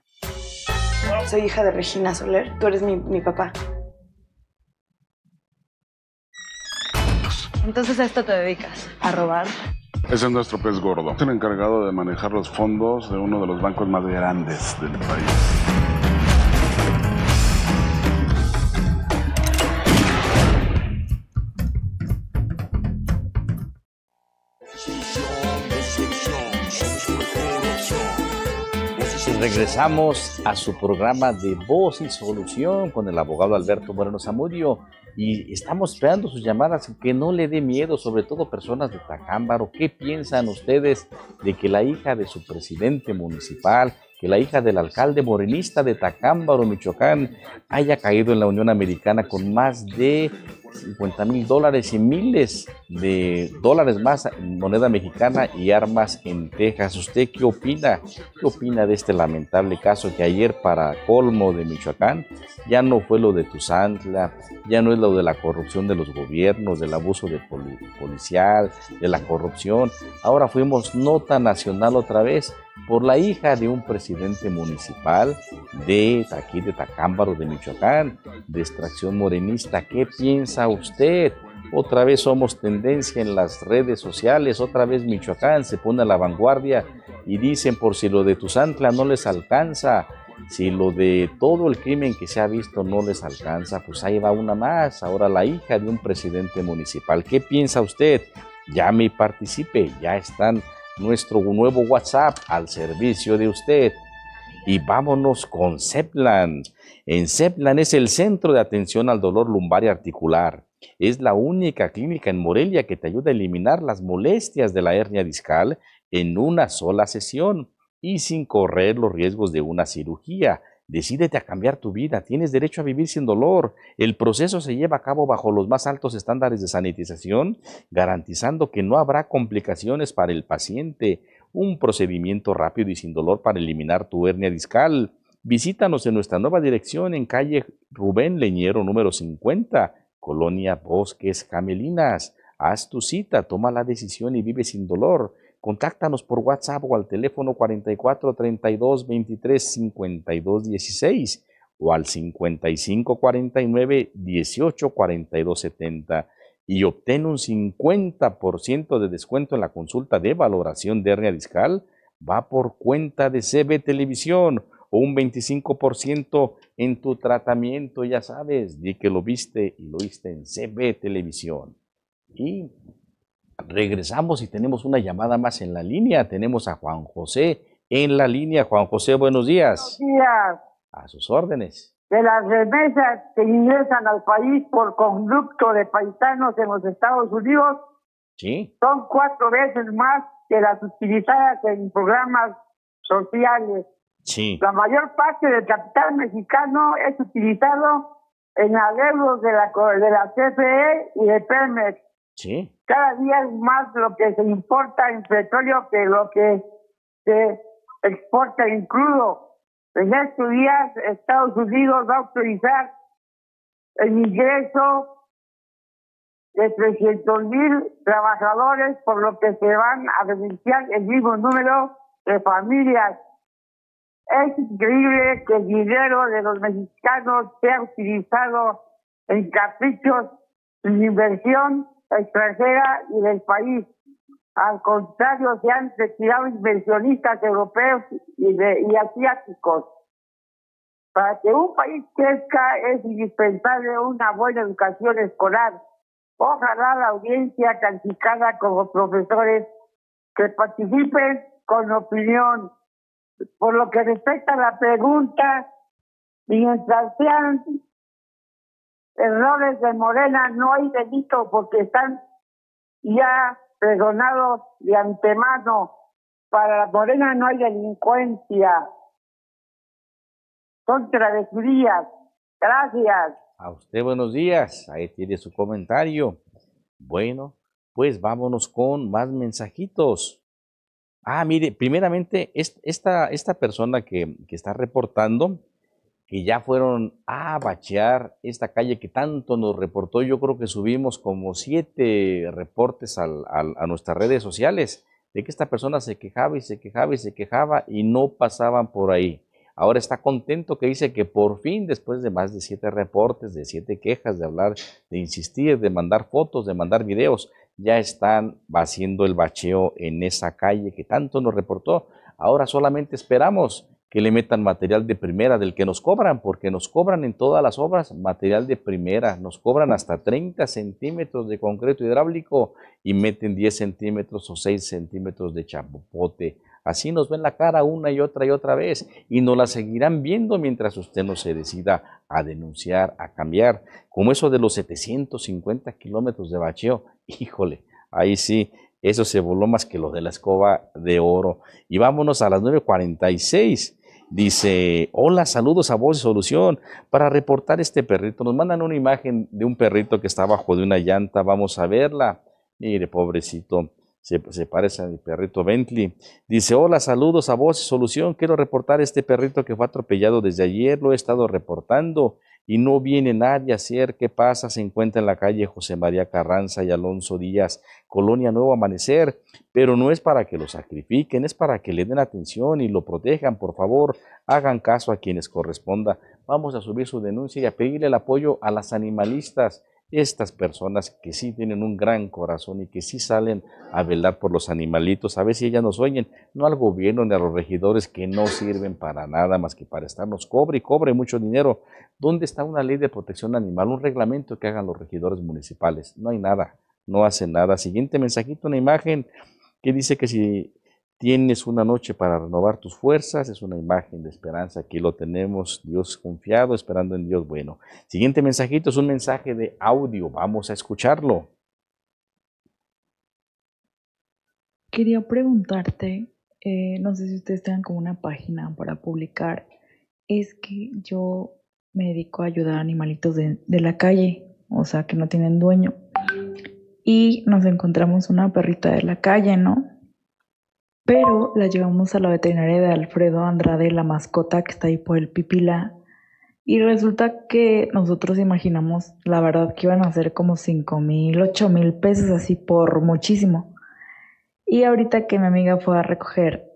Soy hija de Regina Soler. Tú eres mi, papá. Entonces a esto te dedicas, a robar. Ese es nuestro pez gordo. Es el encargado de manejar los fondos de uno de los bancos más grandes del país. Regresamos a su programa de Voz y Solución con el abogado Alberto Moreno Zamudio y estamos esperando sus llamadas que no le dé miedo, sobre todo personas de Tacámbaro. ¿Qué piensan ustedes de que la hija de su presidente municipal, que la hija del alcalde morenista de Tacámbaro, Michoacán, haya caído en la Unión Americana con más de 50 mil dólares y miles de dólares más en moneda mexicana y armas en Texas. ¿Usted qué opina? ¿Qué opina de este lamentable caso que ayer para colmo de Michoacán ya no fue lo de Tuzantla, ya no es lo de la corrupción de los gobiernos, del abuso de policial, de la corrupción? Ahora fuimos nota nacional otra vez por la hija de un presidente municipal de aquí de Tacámbaro de Michoacán, de extracción morenista. ¿Qué piensa usted? Otra vez somos tendencia en las redes sociales, otra vez Michoacán se pone a la vanguardia y dicen por si lo de Tuzantla no les alcanza, si lo de todo el crimen que se ha visto no les alcanza, pues ahí va una más, ahora la hija de un presidente municipal. ¿Qué piensa usted? Llame y participe, ya están nuestro nuevo WhatsApp al servicio de usted y vámonos con zeppelin En zeppelin es el centro de atención al dolor lumbar y articular. Es la única clínica en Morelia que te ayuda a eliminar las molestias de la hernia discal en una sola sesión y sin correr los riesgos de una cirugía. Decídete a cambiar tu vida, tienes derecho a vivir sin dolor. El proceso se lleva a cabo bajo los más altos estándares de sanitización, garantizando que no habrá complicaciones para el paciente un procedimiento rápido y sin dolor para eliminar tu hernia discal. Visítanos en nuestra nueva dirección en calle Rubén Leñero número 50, Colonia Bosques Camelinas. Haz tu cita, toma la decisión y vive sin dolor. Contáctanos por WhatsApp o al teléfono 44 32 23 52 16 o al 55 49 18 42 70 y obtén un 50% de descuento en la consulta de valoración de hernia discal, va por cuenta de CB Televisión o un 25% en tu tratamiento, ya sabes, di que lo viste y lo viste en CB Televisión. Y regresamos y tenemos una llamada más en la línea, tenemos a Juan José en la línea. Juan José, buenos días. Buenos días. A sus órdenes de las remesas que ingresan al país por conducto de paisanos en los Estados Unidos ¿Sí? son cuatro veces más que las utilizadas en programas sociales. Sí. La mayor parte del capital mexicano es utilizado en adeudos de la, de la CFE y de Pemex. Sí. Cada día es más lo que se importa en petróleo que lo que se exporta en crudo. En estos días Estados Unidos va a autorizar el ingreso de 300.000 mil trabajadores, por lo que se van a beneficiar el mismo número de familias. Es increíble que el dinero de los mexicanos sea utilizado en caprichos de inversión extranjera y del país. Al contrario, se han retirado inversionistas europeos y, asiáticos. Para que un país crezca es indispensable una buena educación escolar. Ojalá la audiencia calificada como profesores que participen con opinión. Por lo que respecta a la pregunta, mientras sean errores de Morena, no hay delito porque están ya perdonados de antemano. Para la Morena no hay delincuencia. de travesurías. Gracias. A usted buenos días. Ahí tiene su comentario. Bueno, pues vámonos con más mensajitos. Ah, mire, primeramente, esta, esta persona que, está reportando, que ya fueron a bachear esta calle que tanto nos reportó, yo creo que subimos como siete reportes a nuestras redes sociales de que esta persona se quejaba y se quejaba y se quejaba y no pasaban por ahí. Ahora está contento que dice que por fin, después de más de siete reportes, de siete quejas, de hablar, de insistir, de mandar fotos, de mandar videos, ya están haciendo el bacheo en esa calle que tanto nos reportó. Ahora solamente esperamos que le metan material de primera, del que nos cobran, porque nos cobran en todas las obras material de primera, nos cobran hasta 30 centímetros de concreto hidráulico y meten 10 centímetros o 6 centímetros de chapopote. Así nos ven la cara una y otra y otra vez y nos la seguirán viendo mientras usted no se decida a denunciar, a cambiar, como eso de los 750 kilómetros de bacheo. Híjole, ahí sí eso se voló más que lo de la escoba de oro. Y vámonos a las 9.46. Dice, hola, saludos a Voz y Solución. Para reportar este perrito, nos mandan una imagen de un perrito que está bajo de una llanta. Vamos a verla. Mire, pobrecito se, parece al perrito Bentley. Dice, hola, saludos a vos, solución, quiero reportar este perrito que fue atropellado desde ayer, lo he estado reportando y no viene nadie a hacer qué pasa, se encuentra en la calle José María Carranza y Alonso Díaz, Colonia Nuevo Amanecer, pero no es para que lo sacrifiquen, es para que le den atención y lo protejan, por favor, hagan caso a quienes corresponda. Vamos a subir su denuncia y a pedirle el apoyo a las animalistas estas personas que sí tienen un gran corazón y que sí salen a velar por los animalitos, a ver si ellas nos oyen, no al gobierno ni a los regidores que no sirven para nada más que para estarnos cobre y cobre mucho dinero. ¿Dónde está una ley de protección animal, un reglamento que hagan los regidores municipales? No hay nada, no hacen nada. Siguiente mensajito, una imagen que dice que si Tienes una noche para renovar tus fuerzas, es una imagen de esperanza, aquí lo tenemos, Dios confiado, esperando en Dios. Bueno, siguiente mensajito es un mensaje de audio, vamos a escucharlo. Quería preguntarte, eh, no sé si ustedes tengan como una página para publicar, es que yo me dedico a ayudar a animalitos de, de la calle, o sea, que no tienen dueño. Y nos encontramos una perrita de la calle, ¿no? Pero la llevamos a la veterinaria de Alfredo Andrade, la mascota que está ahí por el Pipila. Y resulta que nosotros imaginamos, la verdad, que iban a ser como 5 mil, 8 mil pesos, así por muchísimo. Y ahorita que mi amiga fue a recoger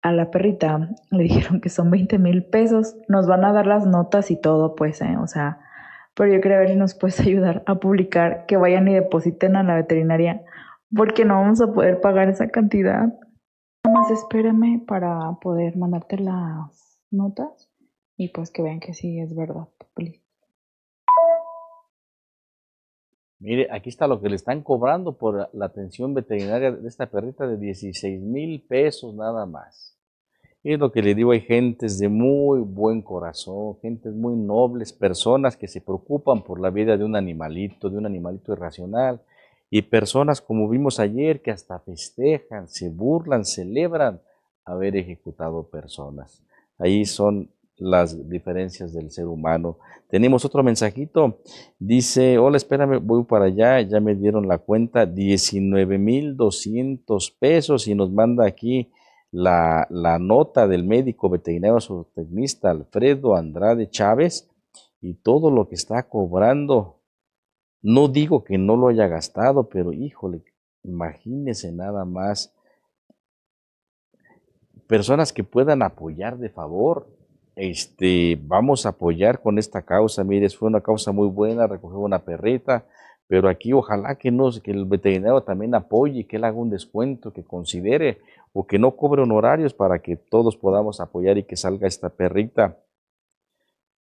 a la perrita, le dijeron que son 20 mil pesos. Nos van a dar las notas y todo, pues, ¿eh? o sea. Pero yo creo ver si nos puedes ayudar a publicar que vayan y depositen a la veterinaria, porque no vamos a poder pagar esa cantidad espérame para poder mandarte las notas y pues que vean que sí es verdad. Mire, aquí está lo que le están cobrando por la atención veterinaria de esta perrita de 16 mil pesos nada más. Y es lo que le digo, hay gentes de muy buen corazón, gentes muy nobles, personas que se preocupan por la vida de un animalito, de un animalito irracional y personas como vimos ayer que hasta festejan, se burlan, celebran haber ejecutado personas. Ahí son las diferencias del ser humano. Tenemos otro mensajito. Dice, hola, espérame, voy para allá. Ya me dieron la cuenta, 19,200 pesos y nos manda aquí la, nota del médico veterinario zootecnista Alfredo Andrade Chávez y todo lo que está cobrando no digo que no lo haya gastado, pero híjole, imagínese nada más personas que puedan apoyar de favor. Este, vamos a apoyar con esta causa. Mire, fue una causa muy buena, recogió una perrita, pero aquí ojalá que nos, que el veterinario también apoye, que él haga un descuento, que considere o que no cobre honorarios para que todos podamos apoyar y que salga esta perrita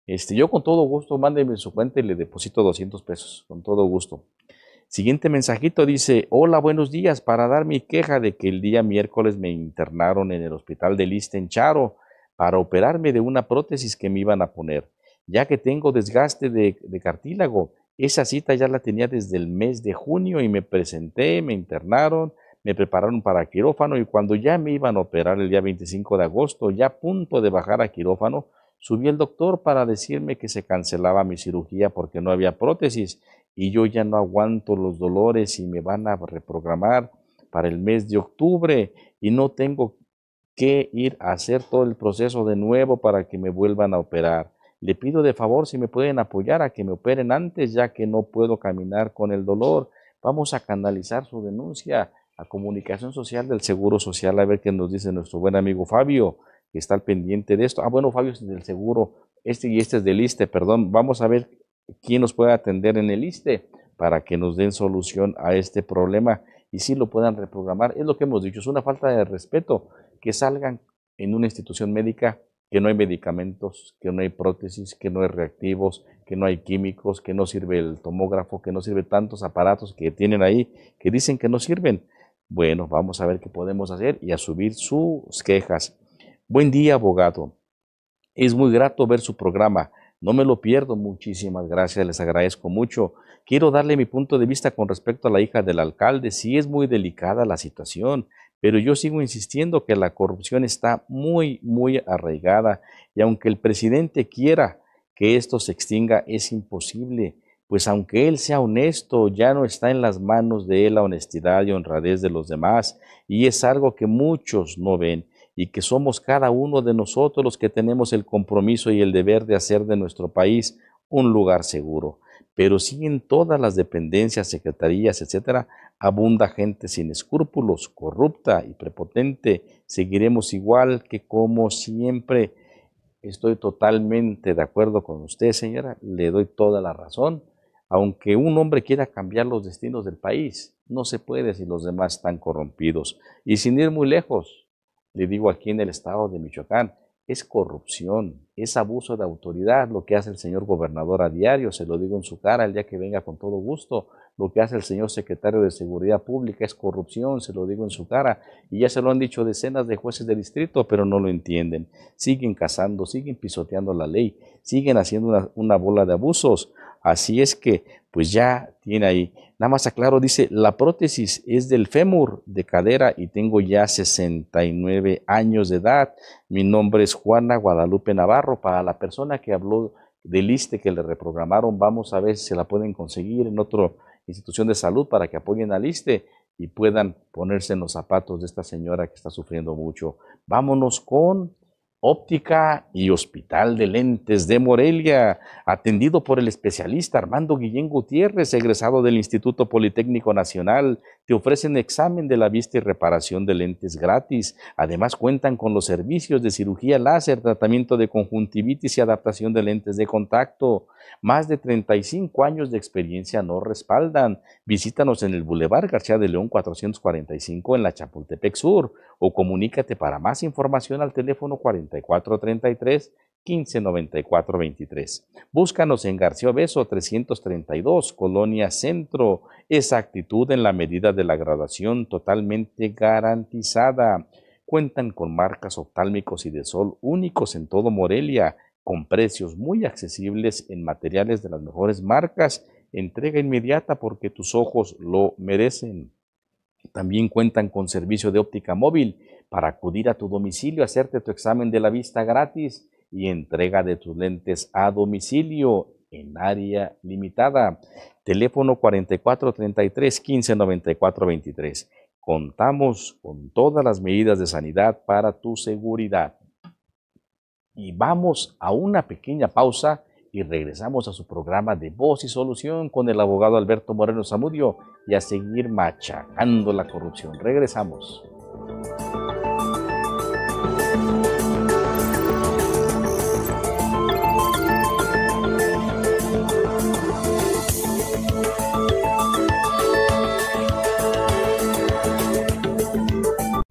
este, yo con todo gusto, mándeme su cuenta y le deposito 200 pesos, con todo gusto. Siguiente mensajito dice, hola, buenos días, para dar mi queja de que el día miércoles me internaron en el hospital de Lista en Charo para operarme de una prótesis que me iban a poner, ya que tengo desgaste de, de cartílago. Esa cita ya la tenía desde el mes de junio y me presenté, me internaron, me prepararon para quirófano y cuando ya me iban a operar el día 25 de agosto, ya a punto de bajar a quirófano, Subí al doctor para decirme que se cancelaba mi cirugía porque no había prótesis y yo ya no aguanto los dolores y me van a reprogramar para el mes de octubre y no tengo que ir a hacer todo el proceso de nuevo para que me vuelvan a operar. Le pido de favor si me pueden apoyar a que me operen antes ya que no puedo caminar con el dolor. Vamos a canalizar su denuncia a Comunicación Social del Seguro Social a ver qué nos dice nuestro buen amigo Fabio que está al pendiente de esto. Ah, bueno, Fabio es del seguro, este y este es del ISTE, perdón. Vamos a ver quién nos puede atender en el ISTE para que nos den solución a este problema y si lo puedan reprogramar. Es lo que hemos dicho, es una falta de respeto que salgan en una institución médica que no hay medicamentos, que no hay prótesis, que no hay reactivos, que no hay químicos, que no sirve el tomógrafo, que no sirve tantos aparatos que tienen ahí, que dicen que no sirven. Bueno, vamos a ver qué podemos hacer y a subir sus quejas. Buen día, abogado. Es muy grato ver su programa. No me lo pierdo. Muchísimas gracias. Les agradezco mucho. Quiero darle mi punto de vista con respecto a la hija del alcalde. Sí es muy delicada la situación, pero yo sigo insistiendo que la corrupción está muy, muy arraigada. Y aunque el presidente quiera que esto se extinga, es imposible. Pues aunque él sea honesto, ya no está en las manos de él la honestidad y honradez de los demás. Y es algo que muchos no ven y que somos cada uno de nosotros los que tenemos el compromiso y el deber de hacer de nuestro país un lugar seguro. Pero si en todas las dependencias, secretarías, etcétera, abunda gente sin escrúpulos, corrupta y prepotente. Seguiremos igual que como siempre. Estoy totalmente de acuerdo con usted, señora. Le doy toda la razón. Aunque un hombre quiera cambiar los destinos del país, no se puede si los demás están corrompidos. Y sin ir muy lejos, le digo aquí en el estado de Michoacán, es corrupción, es abuso de autoridad lo que hace el señor gobernador a diario, se lo digo en su cara el día que venga con todo gusto, lo que hace el señor secretario de Seguridad Pública es corrupción, se lo digo en su cara, y ya se lo han dicho decenas de jueces de distrito, pero no lo entienden. Siguen cazando, siguen pisoteando la ley, siguen haciendo una, bola de abusos. Así es que, pues ya tiene ahí. Nada más aclaro, dice, la prótesis es del fémur de cadera y tengo ya 69 años de edad. Mi nombre es Juana Guadalupe Navarro. Para la persona que habló del liste que le reprogramaron, vamos a ver si se la pueden conseguir en otro institución de salud para que apoyen al ISTE y puedan ponerse en los zapatos de esta señora que está sufriendo mucho. Vámonos con Óptica y Hospital de Lentes de Morelia, atendido por el especialista Armando Guillén Gutiérrez, egresado del Instituto Politécnico Nacional, te ofrecen examen de la vista y reparación de lentes gratis. Además cuentan con los servicios de cirugía láser, tratamiento de conjuntivitis y adaptación de lentes de contacto. Más de 35 años de experiencia nos respaldan. Visítanos en el Boulevard García de León 445 en la Chapultepec Sur o comunícate para más información al teléfono 4433 159423. Búscanos en García Beso 332, Colonia Centro. Exactitud en la medida de la graduación totalmente garantizada. Cuentan con marcas oftálmicos y de sol únicos en todo Morelia con precios muy accesibles en materiales de las mejores marcas. Entrega inmediata porque tus ojos lo merecen. También cuentan con servicio de óptica móvil para acudir a tu domicilio, hacerte tu examen de la vista gratis y entrega de tus lentes a domicilio en área limitada. Teléfono 4433 159423. Contamos con todas las medidas de sanidad para tu seguridad y vamos a una pequeña pausa y regresamos a su programa de Voz y Solución con el abogado Alberto Moreno Zamudio y a seguir machacando la corrupción. Regresamos.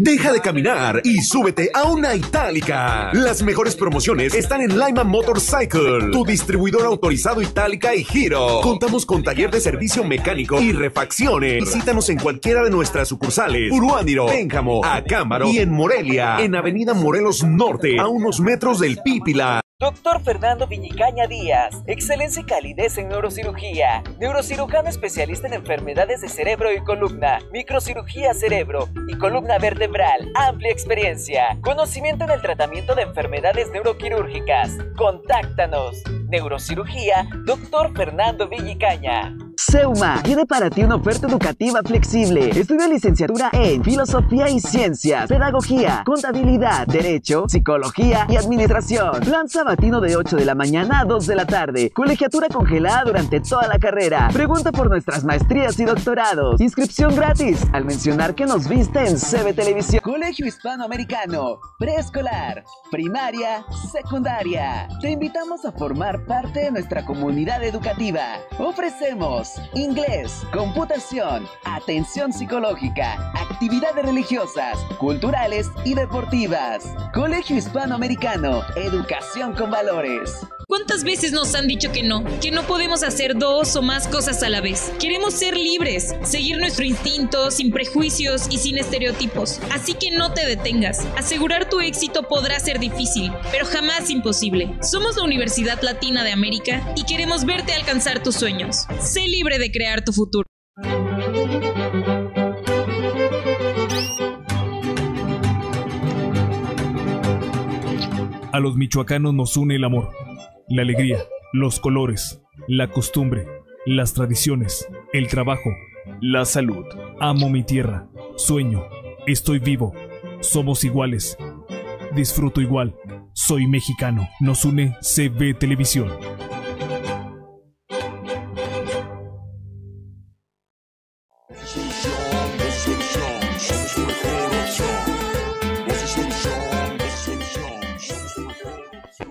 Deja de caminar y súbete a una Itálica. Las mejores promociones están en Lima Motorcycle, tu distribuidor autorizado Itálica y Giro. Contamos con taller de servicio mecánico y refacciones. Visítanos en cualquiera de nuestras sucursales: Uruándiro, Pénjamo, Acámbaro y en Morelia, en Avenida Morelos Norte, a unos metros del Pipila. Doctor Fernando Villicaña Díaz, excelencia y calidez en neurocirugía, neurocirujano especialista en enfermedades de cerebro y columna, microcirugía cerebro y columna vertebral, amplia experiencia, conocimiento en el tratamiento de enfermedades neuroquirúrgicas. Contáctanos. Neurocirugía, Doctor Fernando Villicaña. Seuma tiene para ti una oferta educativa flexible. Estudia licenciatura en Filosofía y Ciencias, Pedagogía, Contabilidad, Derecho, Psicología y Administración. Plan sabatino de 8 de la mañana a 2 de la tarde. Colegiatura congelada durante toda la carrera. Pregunta por nuestras maestrías y doctorados. Inscripción gratis al mencionar que nos viste en CB Televisión. Colegio Hispanoamericano, preescolar, primaria, secundaria. Te invitamos a formar parte de nuestra comunidad educativa. Ofrecemos inglés, computación, atención psicológica, actividades religiosas, culturales y deportivas. Colegio Hispanoamericano, educación con valores. ¿Cuántas veces nos han dicho que no? Que no podemos hacer dos o más cosas a la vez. Queremos ser libres, seguir nuestro instinto sin prejuicios y sin estereotipos. Así que no te detengas. Asegurar tu éxito podrá ser difícil, pero jamás imposible. Somos la Universidad Latina de América y queremos verte alcanzar tus sueños. Sé libre de crear tu futuro. A los michoacanos nos une el amor, la alegría, los colores, la costumbre, las tradiciones, el trabajo, la salud. Amo mi tierra, sueño, estoy vivo, somos iguales, disfruto igual, soy mexicano. Nos une CB Televisión.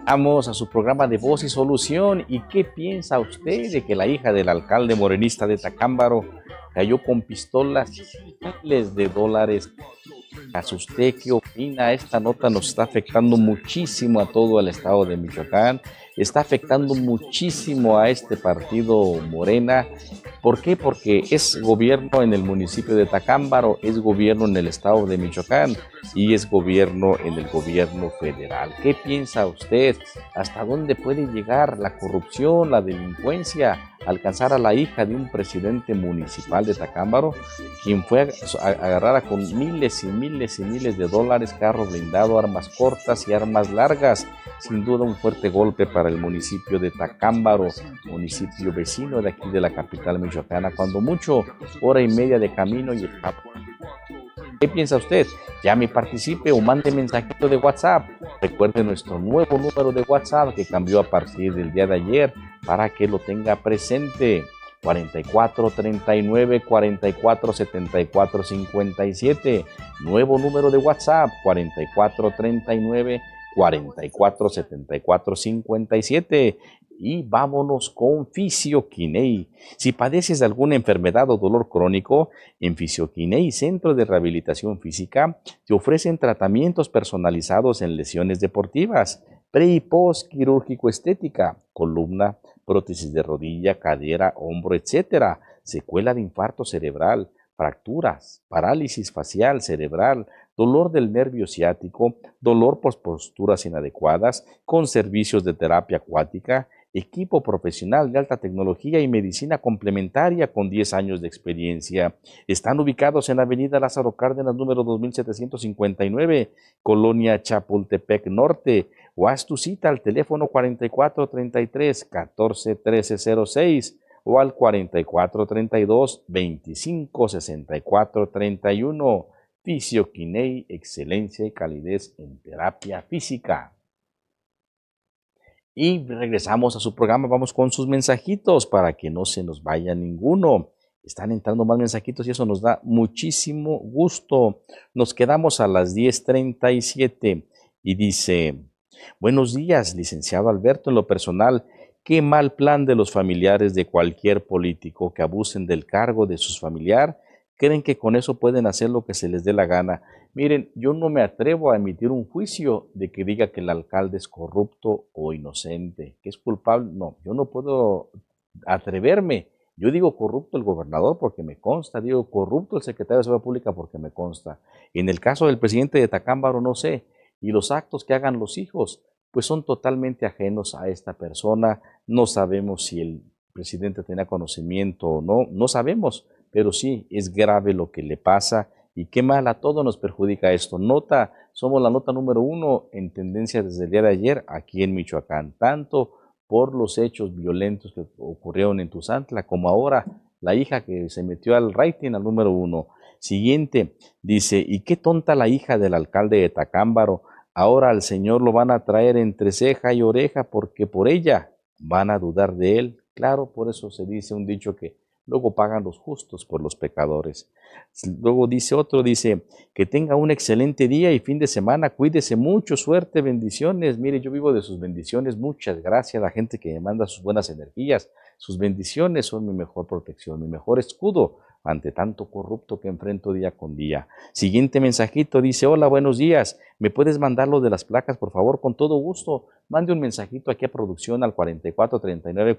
Vamos a su programa de Voz y Solución. ¿Y qué piensa usted de que la hija del alcalde morenista de Tacámbaro cayó con pistolas y miles de dólares? ¿A usted qué opina? Esta nota nos está afectando muchísimo a todo el estado de Michoacán está afectando muchísimo a este partido Morena. ¿Por qué? Porque es gobierno en el municipio de Tacámbaro, es gobierno en el estado de Michoacán y es gobierno en el gobierno federal. ¿Qué piensa usted? ¿Hasta dónde puede llegar la corrupción, la delincuencia? alcanzar a la hija de un presidente municipal de Tacámbaro, quien fue agarrada con miles y miles y miles de dólares, carros blindado, armas cortas y armas largas. Sin duda un fuerte golpe para el municipio de Tacámbaro, municipio vecino de aquí de la capital michoacana, cuando mucho hora y media de camino y ¿Qué piensa usted? Llame participe o mande mensajito de WhatsApp. Recuerde nuestro nuevo número de WhatsApp que cambió a partir del día de ayer para que lo tenga presente. 44 39 44 74 57. Nuevo número de WhatsApp 44 39 44 74 57 y vámonos con Fisioquinei. Si padeces de alguna enfermedad o dolor crónico, en Fisioquinei Centro de Rehabilitación Física te ofrecen tratamientos personalizados en lesiones deportivas, pre y post quirúrgico estética, columna, prótesis de rodilla, cadera, hombro, etc., secuela de infarto cerebral, fracturas, parálisis facial, cerebral, dolor del nervio ciático, dolor por posturas inadecuadas, con servicios de terapia acuática, equipo profesional de alta tecnología y medicina complementaria con 10 años de experiencia. Están ubicados en Avenida Lázaro Cárdenas número 2759, Colonia Chapultepec Norte, o haz tu cita al teléfono 4433 141306 o al 4432 256431. Fisioquinei, excelencia y calidez en terapia física. Y regresamos a su programa, vamos con sus mensajitos para que no se nos vaya ninguno. Están entrando más mensajitos y eso nos da muchísimo gusto. Nos quedamos a las 10.37 y dice, buenos días, licenciado Alberto, en lo personal, qué mal plan de los familiares de cualquier político que abusen del cargo de sus familiares creen que con eso pueden hacer lo que se les dé la gana. Miren, yo no me atrevo a emitir un juicio de que diga que el alcalde es corrupto o inocente, que es culpable. No, yo no puedo atreverme. Yo digo corrupto el gobernador porque me consta, digo corrupto el secretario de Seguridad Pública porque me consta. En el caso del presidente de Tacámbaro, no sé. Y los actos que hagan los hijos, pues son totalmente ajenos a esta persona. No sabemos si el presidente tenía conocimiento o no, no sabemos pero sí es grave lo que le pasa y qué mal a todos nos perjudica esto. Nota, somos la nota número uno en tendencia desde el día de ayer aquí en Michoacán, tanto por los hechos violentos que ocurrieron en Tuzantla como ahora la hija que se metió al rating al número uno. Siguiente, dice, y qué tonta la hija del alcalde de Tacámbaro, ahora al Señor lo van a traer entre ceja y oreja porque por ella van a dudar de él. Claro, por eso se dice un dicho que Luego pagan los justos por los pecadores. Luego dice otro, dice, que tenga un excelente día y fin de semana, cuídese mucho, suerte, bendiciones. Mire, yo vivo de sus bendiciones, muchas gracias a la gente que me manda sus buenas energías. Sus bendiciones son mi mejor protección, mi mejor escudo ante tanto corrupto que enfrento día con día. Siguiente mensajito dice, hola, buenos días, ¿me puedes mandar lo de las placas, por favor? Con todo gusto, mande un mensajito aquí a producción al 4439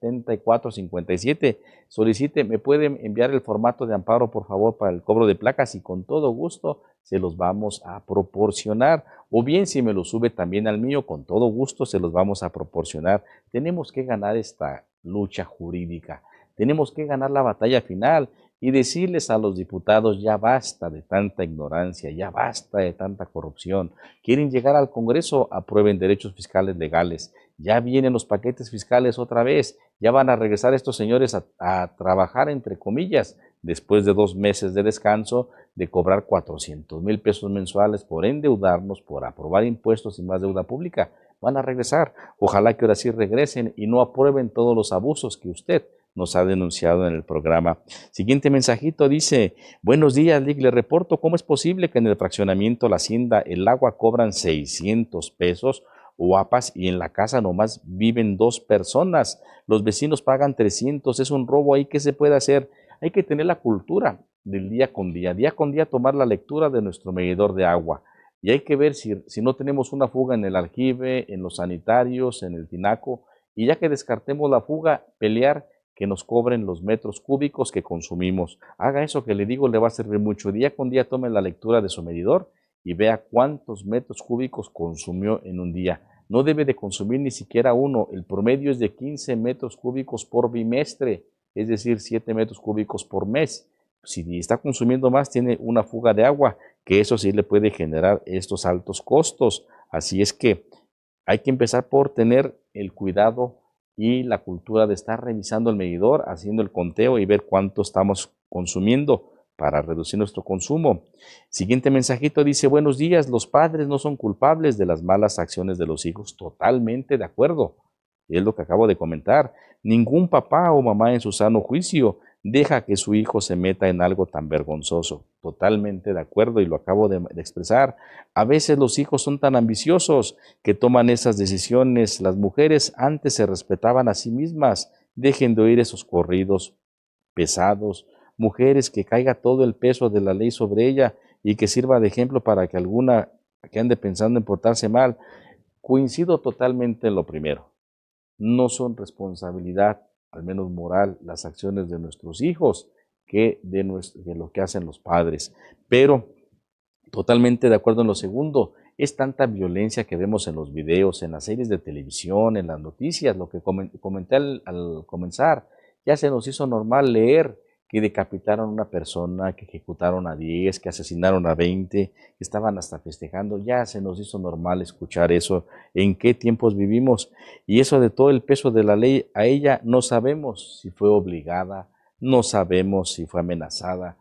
39 57. Solicite, ¿me pueden enviar el formato de amparo, por favor, para el cobro de placas? Y con todo gusto se los vamos a proporcionar. O bien si me lo sube también al mío, con todo gusto se los vamos a proporcionar. Tenemos que ganar esta lucha jurídica tenemos que ganar la batalla final y decirles a los diputados, ya basta de tanta ignorancia, ya basta de tanta corrupción. Quieren llegar al Congreso, aprueben derechos fiscales legales. Ya vienen los paquetes fiscales otra vez, ya van a regresar estos señores a, trabajar, entre comillas, después de dos meses de descanso, de cobrar 400 mil pesos mensuales por endeudarnos, por aprobar impuestos y más deuda pública. Van a regresar. Ojalá que ahora sí regresen y no aprueben todos los abusos que usted nos ha denunciado en el programa. Siguiente mensajito dice, buenos días, Lig, le reporto cómo es posible que en el fraccionamiento La Hacienda el agua cobran 600 pesos guapas y en la casa nomás viven dos personas. Los vecinos pagan 300, es un robo ahí que se puede hacer. Hay que tener la cultura del día con día, día con día tomar la lectura de nuestro medidor de agua. Y hay que ver si, si no tenemos una fuga en el aljibe, en los sanitarios, en el tinaco. Y ya que descartemos la fuga, pelear que nos cobren los metros cúbicos que consumimos. Haga eso que le digo, le va a servir mucho. Día con día tome la lectura de su medidor y vea cuántos metros cúbicos consumió en un día. No debe de consumir ni siquiera uno. El promedio es de 15 metros cúbicos por bimestre, es decir, 7 metros cúbicos por mes. Si está consumiendo más, tiene una fuga de agua, que eso sí le puede generar estos altos costos. Así es que hay que empezar por tener el cuidado y la cultura de estar revisando el medidor, haciendo el conteo y ver cuánto estamos consumiendo para reducir nuestro consumo. Siguiente mensajito dice, buenos días, los padres no son culpables de las malas acciones de los hijos. Totalmente de acuerdo. Es lo que acabo de comentar. Ningún papá o mamá en su sano juicio deja que su hijo se meta en algo tan vergonzoso. Totalmente de acuerdo y lo acabo de, expresar. A veces los hijos son tan ambiciosos que toman esas decisiones. Las mujeres antes se respetaban a sí mismas. Dejen de oír esos corridos pesados. Mujeres que caiga todo el peso de la ley sobre ella y que sirva de ejemplo para que alguna que ande pensando en portarse mal. Coincido totalmente en lo primero. No son responsabilidad al menos moral, las acciones de nuestros hijos que de, lo que hacen los padres. Pero totalmente de acuerdo en lo segundo, es tanta violencia que vemos en los videos, en las series de televisión, en las noticias, lo que comenté al comenzar, ya se nos hizo normal leer que decapitaron a una persona, que ejecutaron a 10, que asesinaron a 20, que estaban hasta festejando. Ya se nos hizo normal escuchar eso. ¿En qué tiempos vivimos? Y eso de todo el peso de la ley, a ella no sabemos si fue obligada, no sabemos si fue amenazada.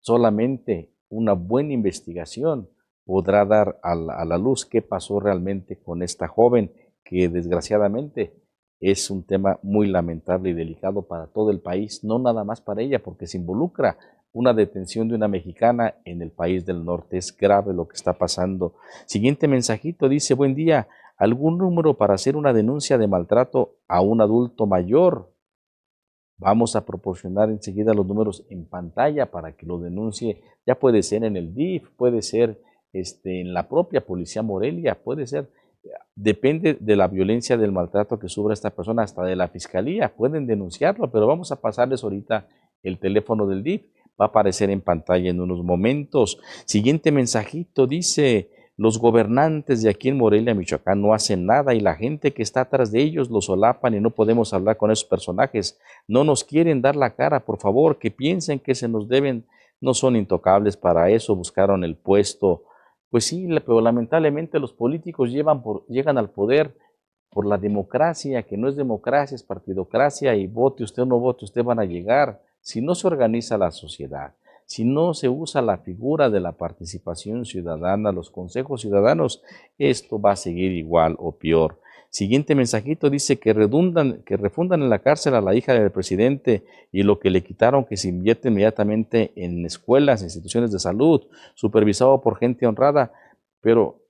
Solamente una buena investigación podrá dar a la, a la luz qué pasó realmente con esta joven que desgraciadamente es un tema muy lamentable y delicado para todo el país, no nada más para ella, porque se involucra una detención de una mexicana en el país del norte. Es grave lo que está pasando. Siguiente mensajito dice, buen día, ¿algún número para hacer una denuncia de maltrato a un adulto mayor? Vamos a proporcionar enseguida los números en pantalla para que lo denuncie. Ya puede ser en el DIF, puede ser este, en la propia Policía Morelia, puede ser depende de la violencia, del maltrato que sufra esta persona, hasta de la fiscalía. Pueden denunciarlo, pero vamos a pasarles ahorita el teléfono del DIF. Va a aparecer en pantalla en unos momentos. Siguiente mensajito dice, los gobernantes de aquí en Morelia, Michoacán, no hacen nada y la gente que está atrás de ellos los solapan y no podemos hablar con esos personajes. No nos quieren dar la cara, por favor, que piensen que se nos deben. No son intocables para eso, buscaron el puesto pues sí, pero lamentablemente los políticos por, llegan al poder por la democracia, que no es democracia, es partidocracia, y vote usted o no vote, usted van a llegar. Si no se organiza la sociedad, si no se usa la figura de la participación ciudadana, los consejos ciudadanos, esto va a seguir igual o peor. Siguiente mensajito dice que redundan, que refundan en la cárcel a la hija del presidente y lo que le quitaron que se invierte inmediatamente en escuelas, instituciones de salud, supervisado por gente honrada. Pero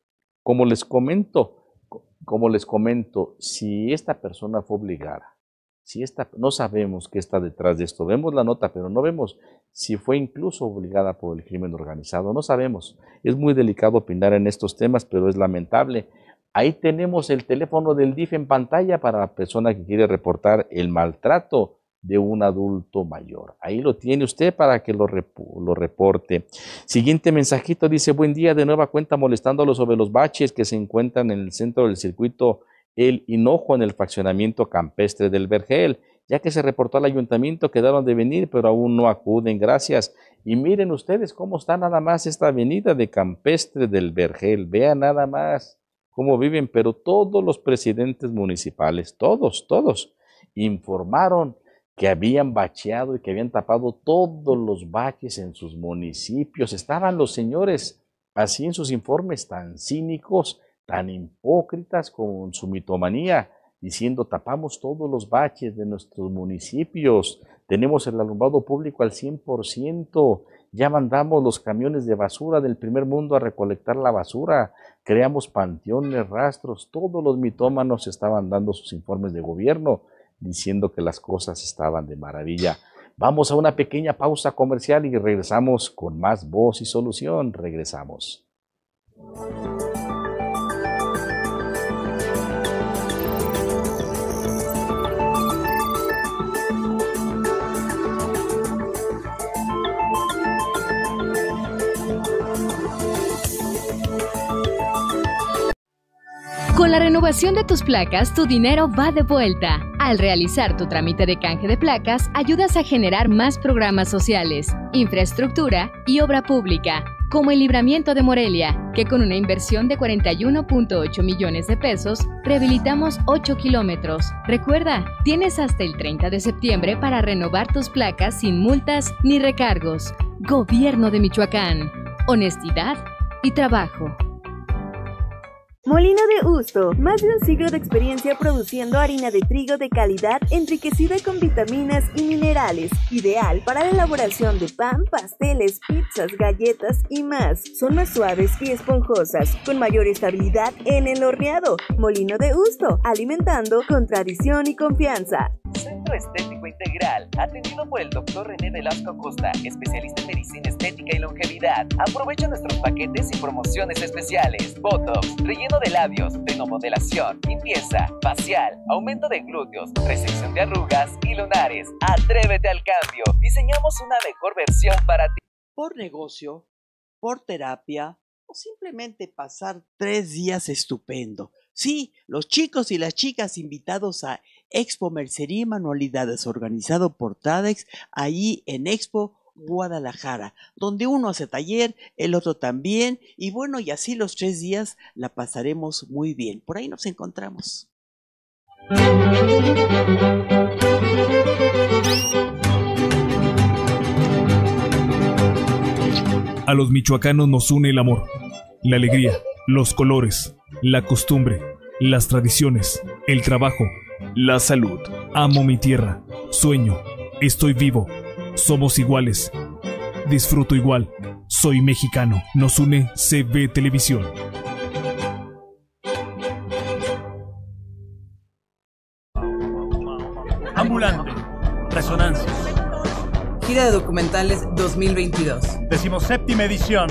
como les comento, como les comento, si esta persona fue obligada, si esta, no sabemos qué está detrás de esto, vemos la nota, pero no vemos si fue incluso obligada por el crimen organizado, no sabemos. Es muy delicado opinar en estos temas, pero es lamentable Ahí tenemos el teléfono del DIF en pantalla para la persona que quiere reportar el maltrato de un adulto mayor. Ahí lo tiene usted para que lo, lo, reporte. Siguiente mensajito dice, buen día, de nueva cuenta molestándolo sobre los baches que se encuentran en el centro del circuito El Hinojo en el fraccionamiento campestre del Vergel. Ya que se reportó al ayuntamiento, quedaron de venir, pero aún no acuden. Gracias. Y miren ustedes cómo está nada más esta avenida de Campestre del Vergel. Vean nada más cómo viven, pero todos los presidentes municipales, todos, todos, informaron que habían bacheado y que habían tapado todos los baches en sus municipios. Estaban los señores así en sus informes tan cínicos, tan hipócritas con su mitomanía, diciendo tapamos todos los baches de nuestros municipios, tenemos el alumbrado público al 100%, ya mandamos los camiones de basura del primer mundo a recolectar la basura. Creamos panteones, rastros. Todos los mitómanos estaban dando sus informes de gobierno diciendo que las cosas estaban de maravilla. Vamos a una pequeña pausa comercial y regresamos con más voz y solución. Regresamos. la renovación de tus placas, tu dinero va de vuelta. Al realizar tu trámite de canje de placas, ayudas a generar más programas sociales, infraestructura y obra pública, como el libramiento de Morelia, que con una inversión de 41.8 millones de pesos, rehabilitamos 8 kilómetros. Recuerda, tienes hasta el 30 de septiembre para renovar tus placas sin multas ni recargos. Gobierno de Michoacán. Honestidad y trabajo. Molino de Usto, más de un siglo de experiencia produciendo harina de trigo de calidad enriquecida con vitaminas y minerales, ideal para la elaboración de pan, pasteles, pizzas, galletas y más. Son más suaves y esponjosas, con mayor estabilidad en el horneado. Molino de Usto, alimentando con tradición y confianza. Centro Estético Integral, atendido por el doctor René Velasco Costa, especialista en medicina estética y longevidad. Aprovecha nuestros paquetes y promociones especiales. Botox, relleno de labios, modelación, limpieza, facial, aumento de glúteos, resección de arrugas y lunares. Atrévete al cambio. Diseñamos una mejor versión para ti. Por negocio, por terapia o simplemente pasar tres días estupendo. Sí, los chicos y las chicas invitados a Expo Mercería y Manualidades organizado por TADEX, ahí en Expo Guadalajara, donde uno hace taller, el otro también, y bueno, y así los tres días la pasaremos muy bien. Por ahí nos encontramos. A los michoacanos nos une el amor, la alegría, los colores, la costumbre, las tradiciones, el trabajo, la salud. Amo mi tierra, sueño, estoy vivo somos iguales. Disfruto igual. Soy mexicano. Nos une CB Televisión. Ambulante. Resonancias. Gira de documentales 2022. séptima edición.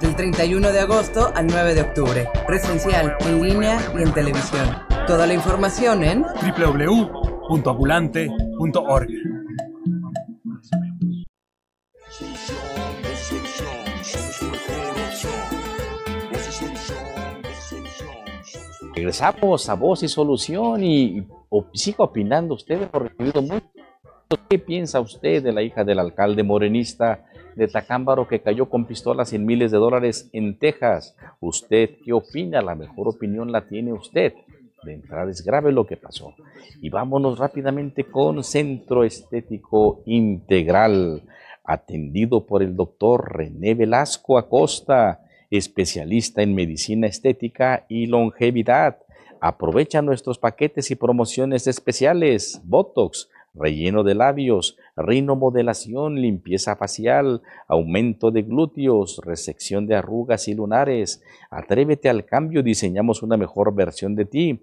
Del 31 de agosto al 9 de octubre. Presencial, en línea y en televisión. Toda la información en www.ambulante.org. regresamos a Voz y Solución y, sigo opinando usted, hemos recibido mucho. ¿Qué piensa usted de la hija del alcalde morenista de Tacámbaro que cayó con pistolas en miles de dólares en Texas? ¿Usted qué opina? La mejor opinión la tiene usted. De entrada es grave lo que pasó. Y vámonos rápidamente con Centro Estético Integral, atendido por el doctor René Velasco Acosta especialista en medicina estética y longevidad. Aprovecha nuestros paquetes y promociones especiales. Botox, relleno de labios, rinomodelación, limpieza facial, aumento de glúteos, resección de arrugas y lunares. Atrévete al cambio, diseñamos una mejor versión de ti.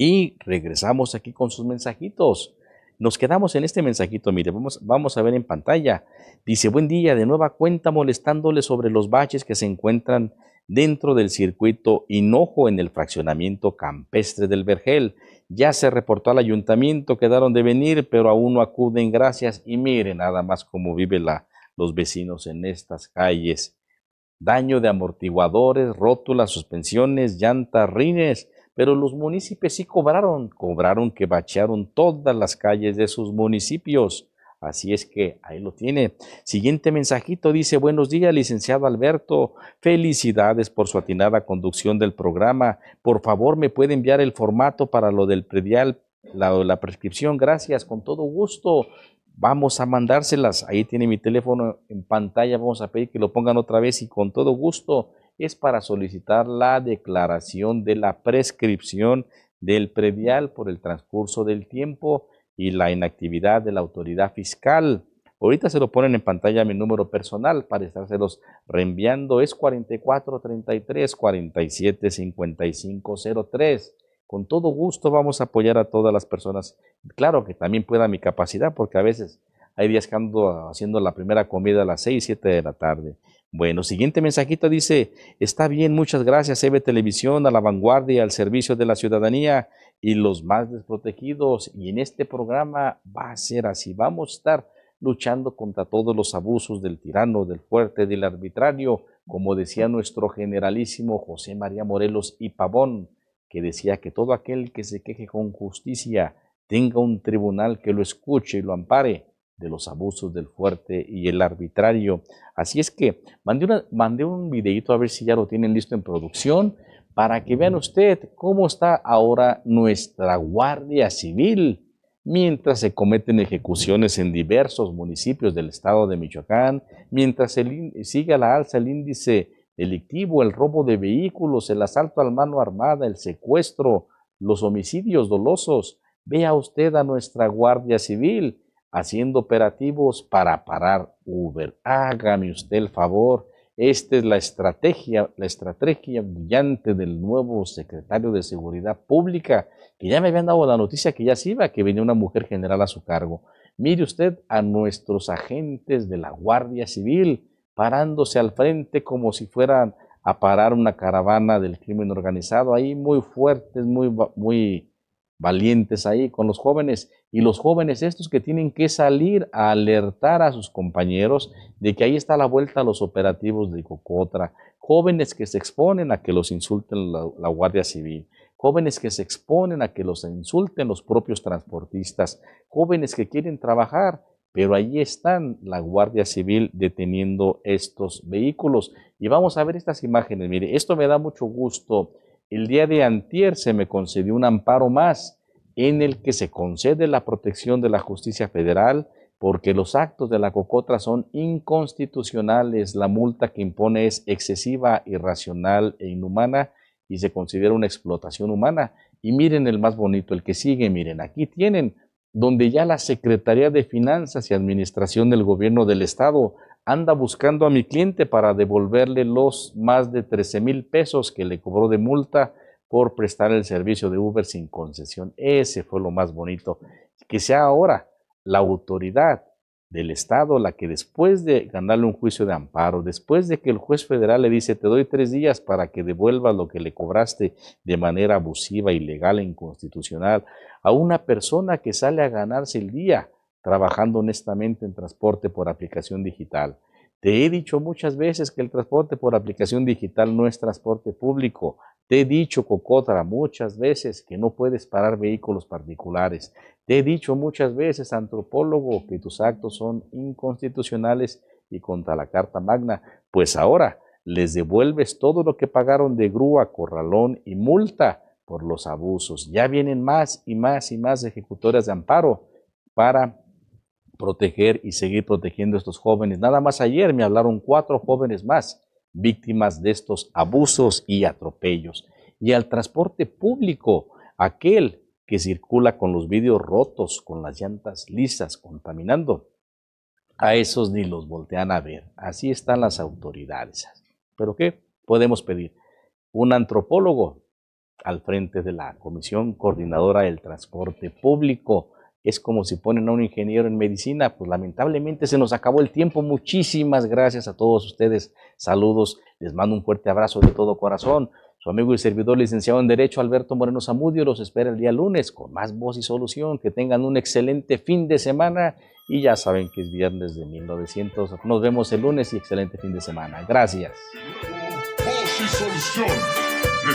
Y regresamos aquí con sus mensajitos. Nos quedamos en este mensajito, mire, vamos, a ver en pantalla. Dice, buen día, de nueva cuenta molestándole sobre los baches que se encuentran dentro del circuito Hinojo en el fraccionamiento campestre del Vergel. Ya se reportó al ayuntamiento, quedaron de venir, pero aún no acuden, gracias. Y mire nada más cómo viven los vecinos en estas calles. Daño de amortiguadores, rótulas, suspensiones, llantas, rines pero los municipios sí cobraron, cobraron que bachearon todas las calles de sus municipios. Así es que ahí lo tiene. Siguiente mensajito dice, buenos días, licenciado Alberto. Felicidades por su atinada conducción del programa. Por favor, me puede enviar el formato para lo del predial, la, la prescripción. Gracias, con todo gusto. Vamos a mandárselas. Ahí tiene mi teléfono en pantalla. Vamos a pedir que lo pongan otra vez y con todo gusto es para solicitar la declaración de la prescripción del predial por el transcurso del tiempo y la inactividad de la autoridad fiscal. Ahorita se lo ponen en pantalla mi número personal para los reenviando. Es 4433-475503. Con todo gusto vamos a apoyar a todas las personas. Claro que también pueda mi capacidad, porque a veces hay días haciendo la primera comida a las 6, 7 de la tarde bueno, siguiente mensajito dice, está bien, muchas gracias, EBE Televisión, a la vanguardia, al servicio de la ciudadanía y los más desprotegidos. Y en este programa va a ser así, vamos a estar luchando contra todos los abusos del tirano, del fuerte, del arbitrario, como decía nuestro generalísimo José María Morelos y Pavón, que decía que todo aquel que se queje con justicia tenga un tribunal que lo escuche y lo ampare de los abusos del fuerte y el arbitrario. Así es que mandé, mandé un videito a ver si ya lo tienen listo en producción para que vean usted cómo está ahora nuestra Guardia Civil mientras se cometen ejecuciones en diversos municipios del estado de Michoacán, mientras sigue siga la alza el índice delictivo, el robo de vehículos, el asalto al mano armada, el secuestro, los homicidios dolosos. Vea usted a nuestra Guardia Civil haciendo operativos para parar Uber. Hágame usted el favor. Esta es la estrategia, la estrategia brillante del nuevo secretario de Seguridad Pública, que ya me habían dado la noticia que ya se iba, que venía una mujer general a su cargo. Mire usted a nuestros agentes de la Guardia Civil parándose al frente como si fueran a parar una caravana del crimen organizado, ahí muy fuertes, muy, muy valientes ahí con los jóvenes y los jóvenes estos que tienen que salir a alertar a sus compañeros de que ahí está la vuelta a los operativos de Cocotra, jóvenes que se exponen a que los insulten la, Guardia Civil, jóvenes que se exponen a que los insulten los propios transportistas, jóvenes que quieren trabajar, pero ahí están la Guardia Civil deteniendo estos vehículos. Y vamos a ver estas imágenes, mire, esto me da mucho gusto el día de antier se me concedió un amparo más en el que se concede la protección de la justicia federal porque los actos de la cocotra son inconstitucionales, la multa que impone es excesiva, irracional e inhumana y se considera una explotación humana. Y miren el más bonito, el que sigue, miren, aquí tienen donde ya la Secretaría de Finanzas y Administración del Gobierno del Estado anda buscando a mi cliente para devolverle los más de 13 mil pesos que le cobró de multa por prestar el servicio de Uber sin concesión. Ese fue lo más bonito. Que sea ahora la autoridad del Estado la que después de ganarle un juicio de amparo, después de que el juez federal le dice te doy tres días para que devuelvas lo que le cobraste de manera abusiva, ilegal e inconstitucional, a una persona que sale a ganarse el día trabajando honestamente en transporte por aplicación digital. Te he dicho muchas veces que el transporte por aplicación digital no es transporte público. Te he dicho, Cocotra, muchas veces que no puedes parar vehículos particulares. Te he dicho muchas veces, antropólogo, que tus actos son inconstitucionales y contra la Carta Magna. Pues ahora les devuelves todo lo que pagaron de grúa, corralón y multa por los abusos. Ya vienen más y más y más ejecutoras de amparo para proteger y seguir protegiendo a estos jóvenes. Nada más ayer me hablaron cuatro jóvenes más víctimas de estos abusos y atropellos. Y al transporte público, aquel que circula con los vidrios rotos, con las llantas lisas, contaminando, a esos ni los voltean a ver. Así están las autoridades. Pero ¿qué podemos pedir? Un antropólogo al frente de la Comisión Coordinadora del Transporte Público es como si ponen a un ingeniero en medicina, pues lamentablemente se nos acabó el tiempo. Muchísimas gracias a todos ustedes. Saludos, les mando un fuerte abrazo de todo corazón. Su amigo y servidor licenciado en Derecho Alberto Moreno Zamudio los espera el día lunes con más voz y solución. Que tengan un excelente fin de semana y ya saben que es viernes de 1900. Nos vemos el lunes y excelente fin de semana. Gracias. Voz y solución, la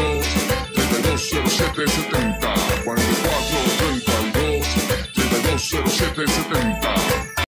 770 4432 320770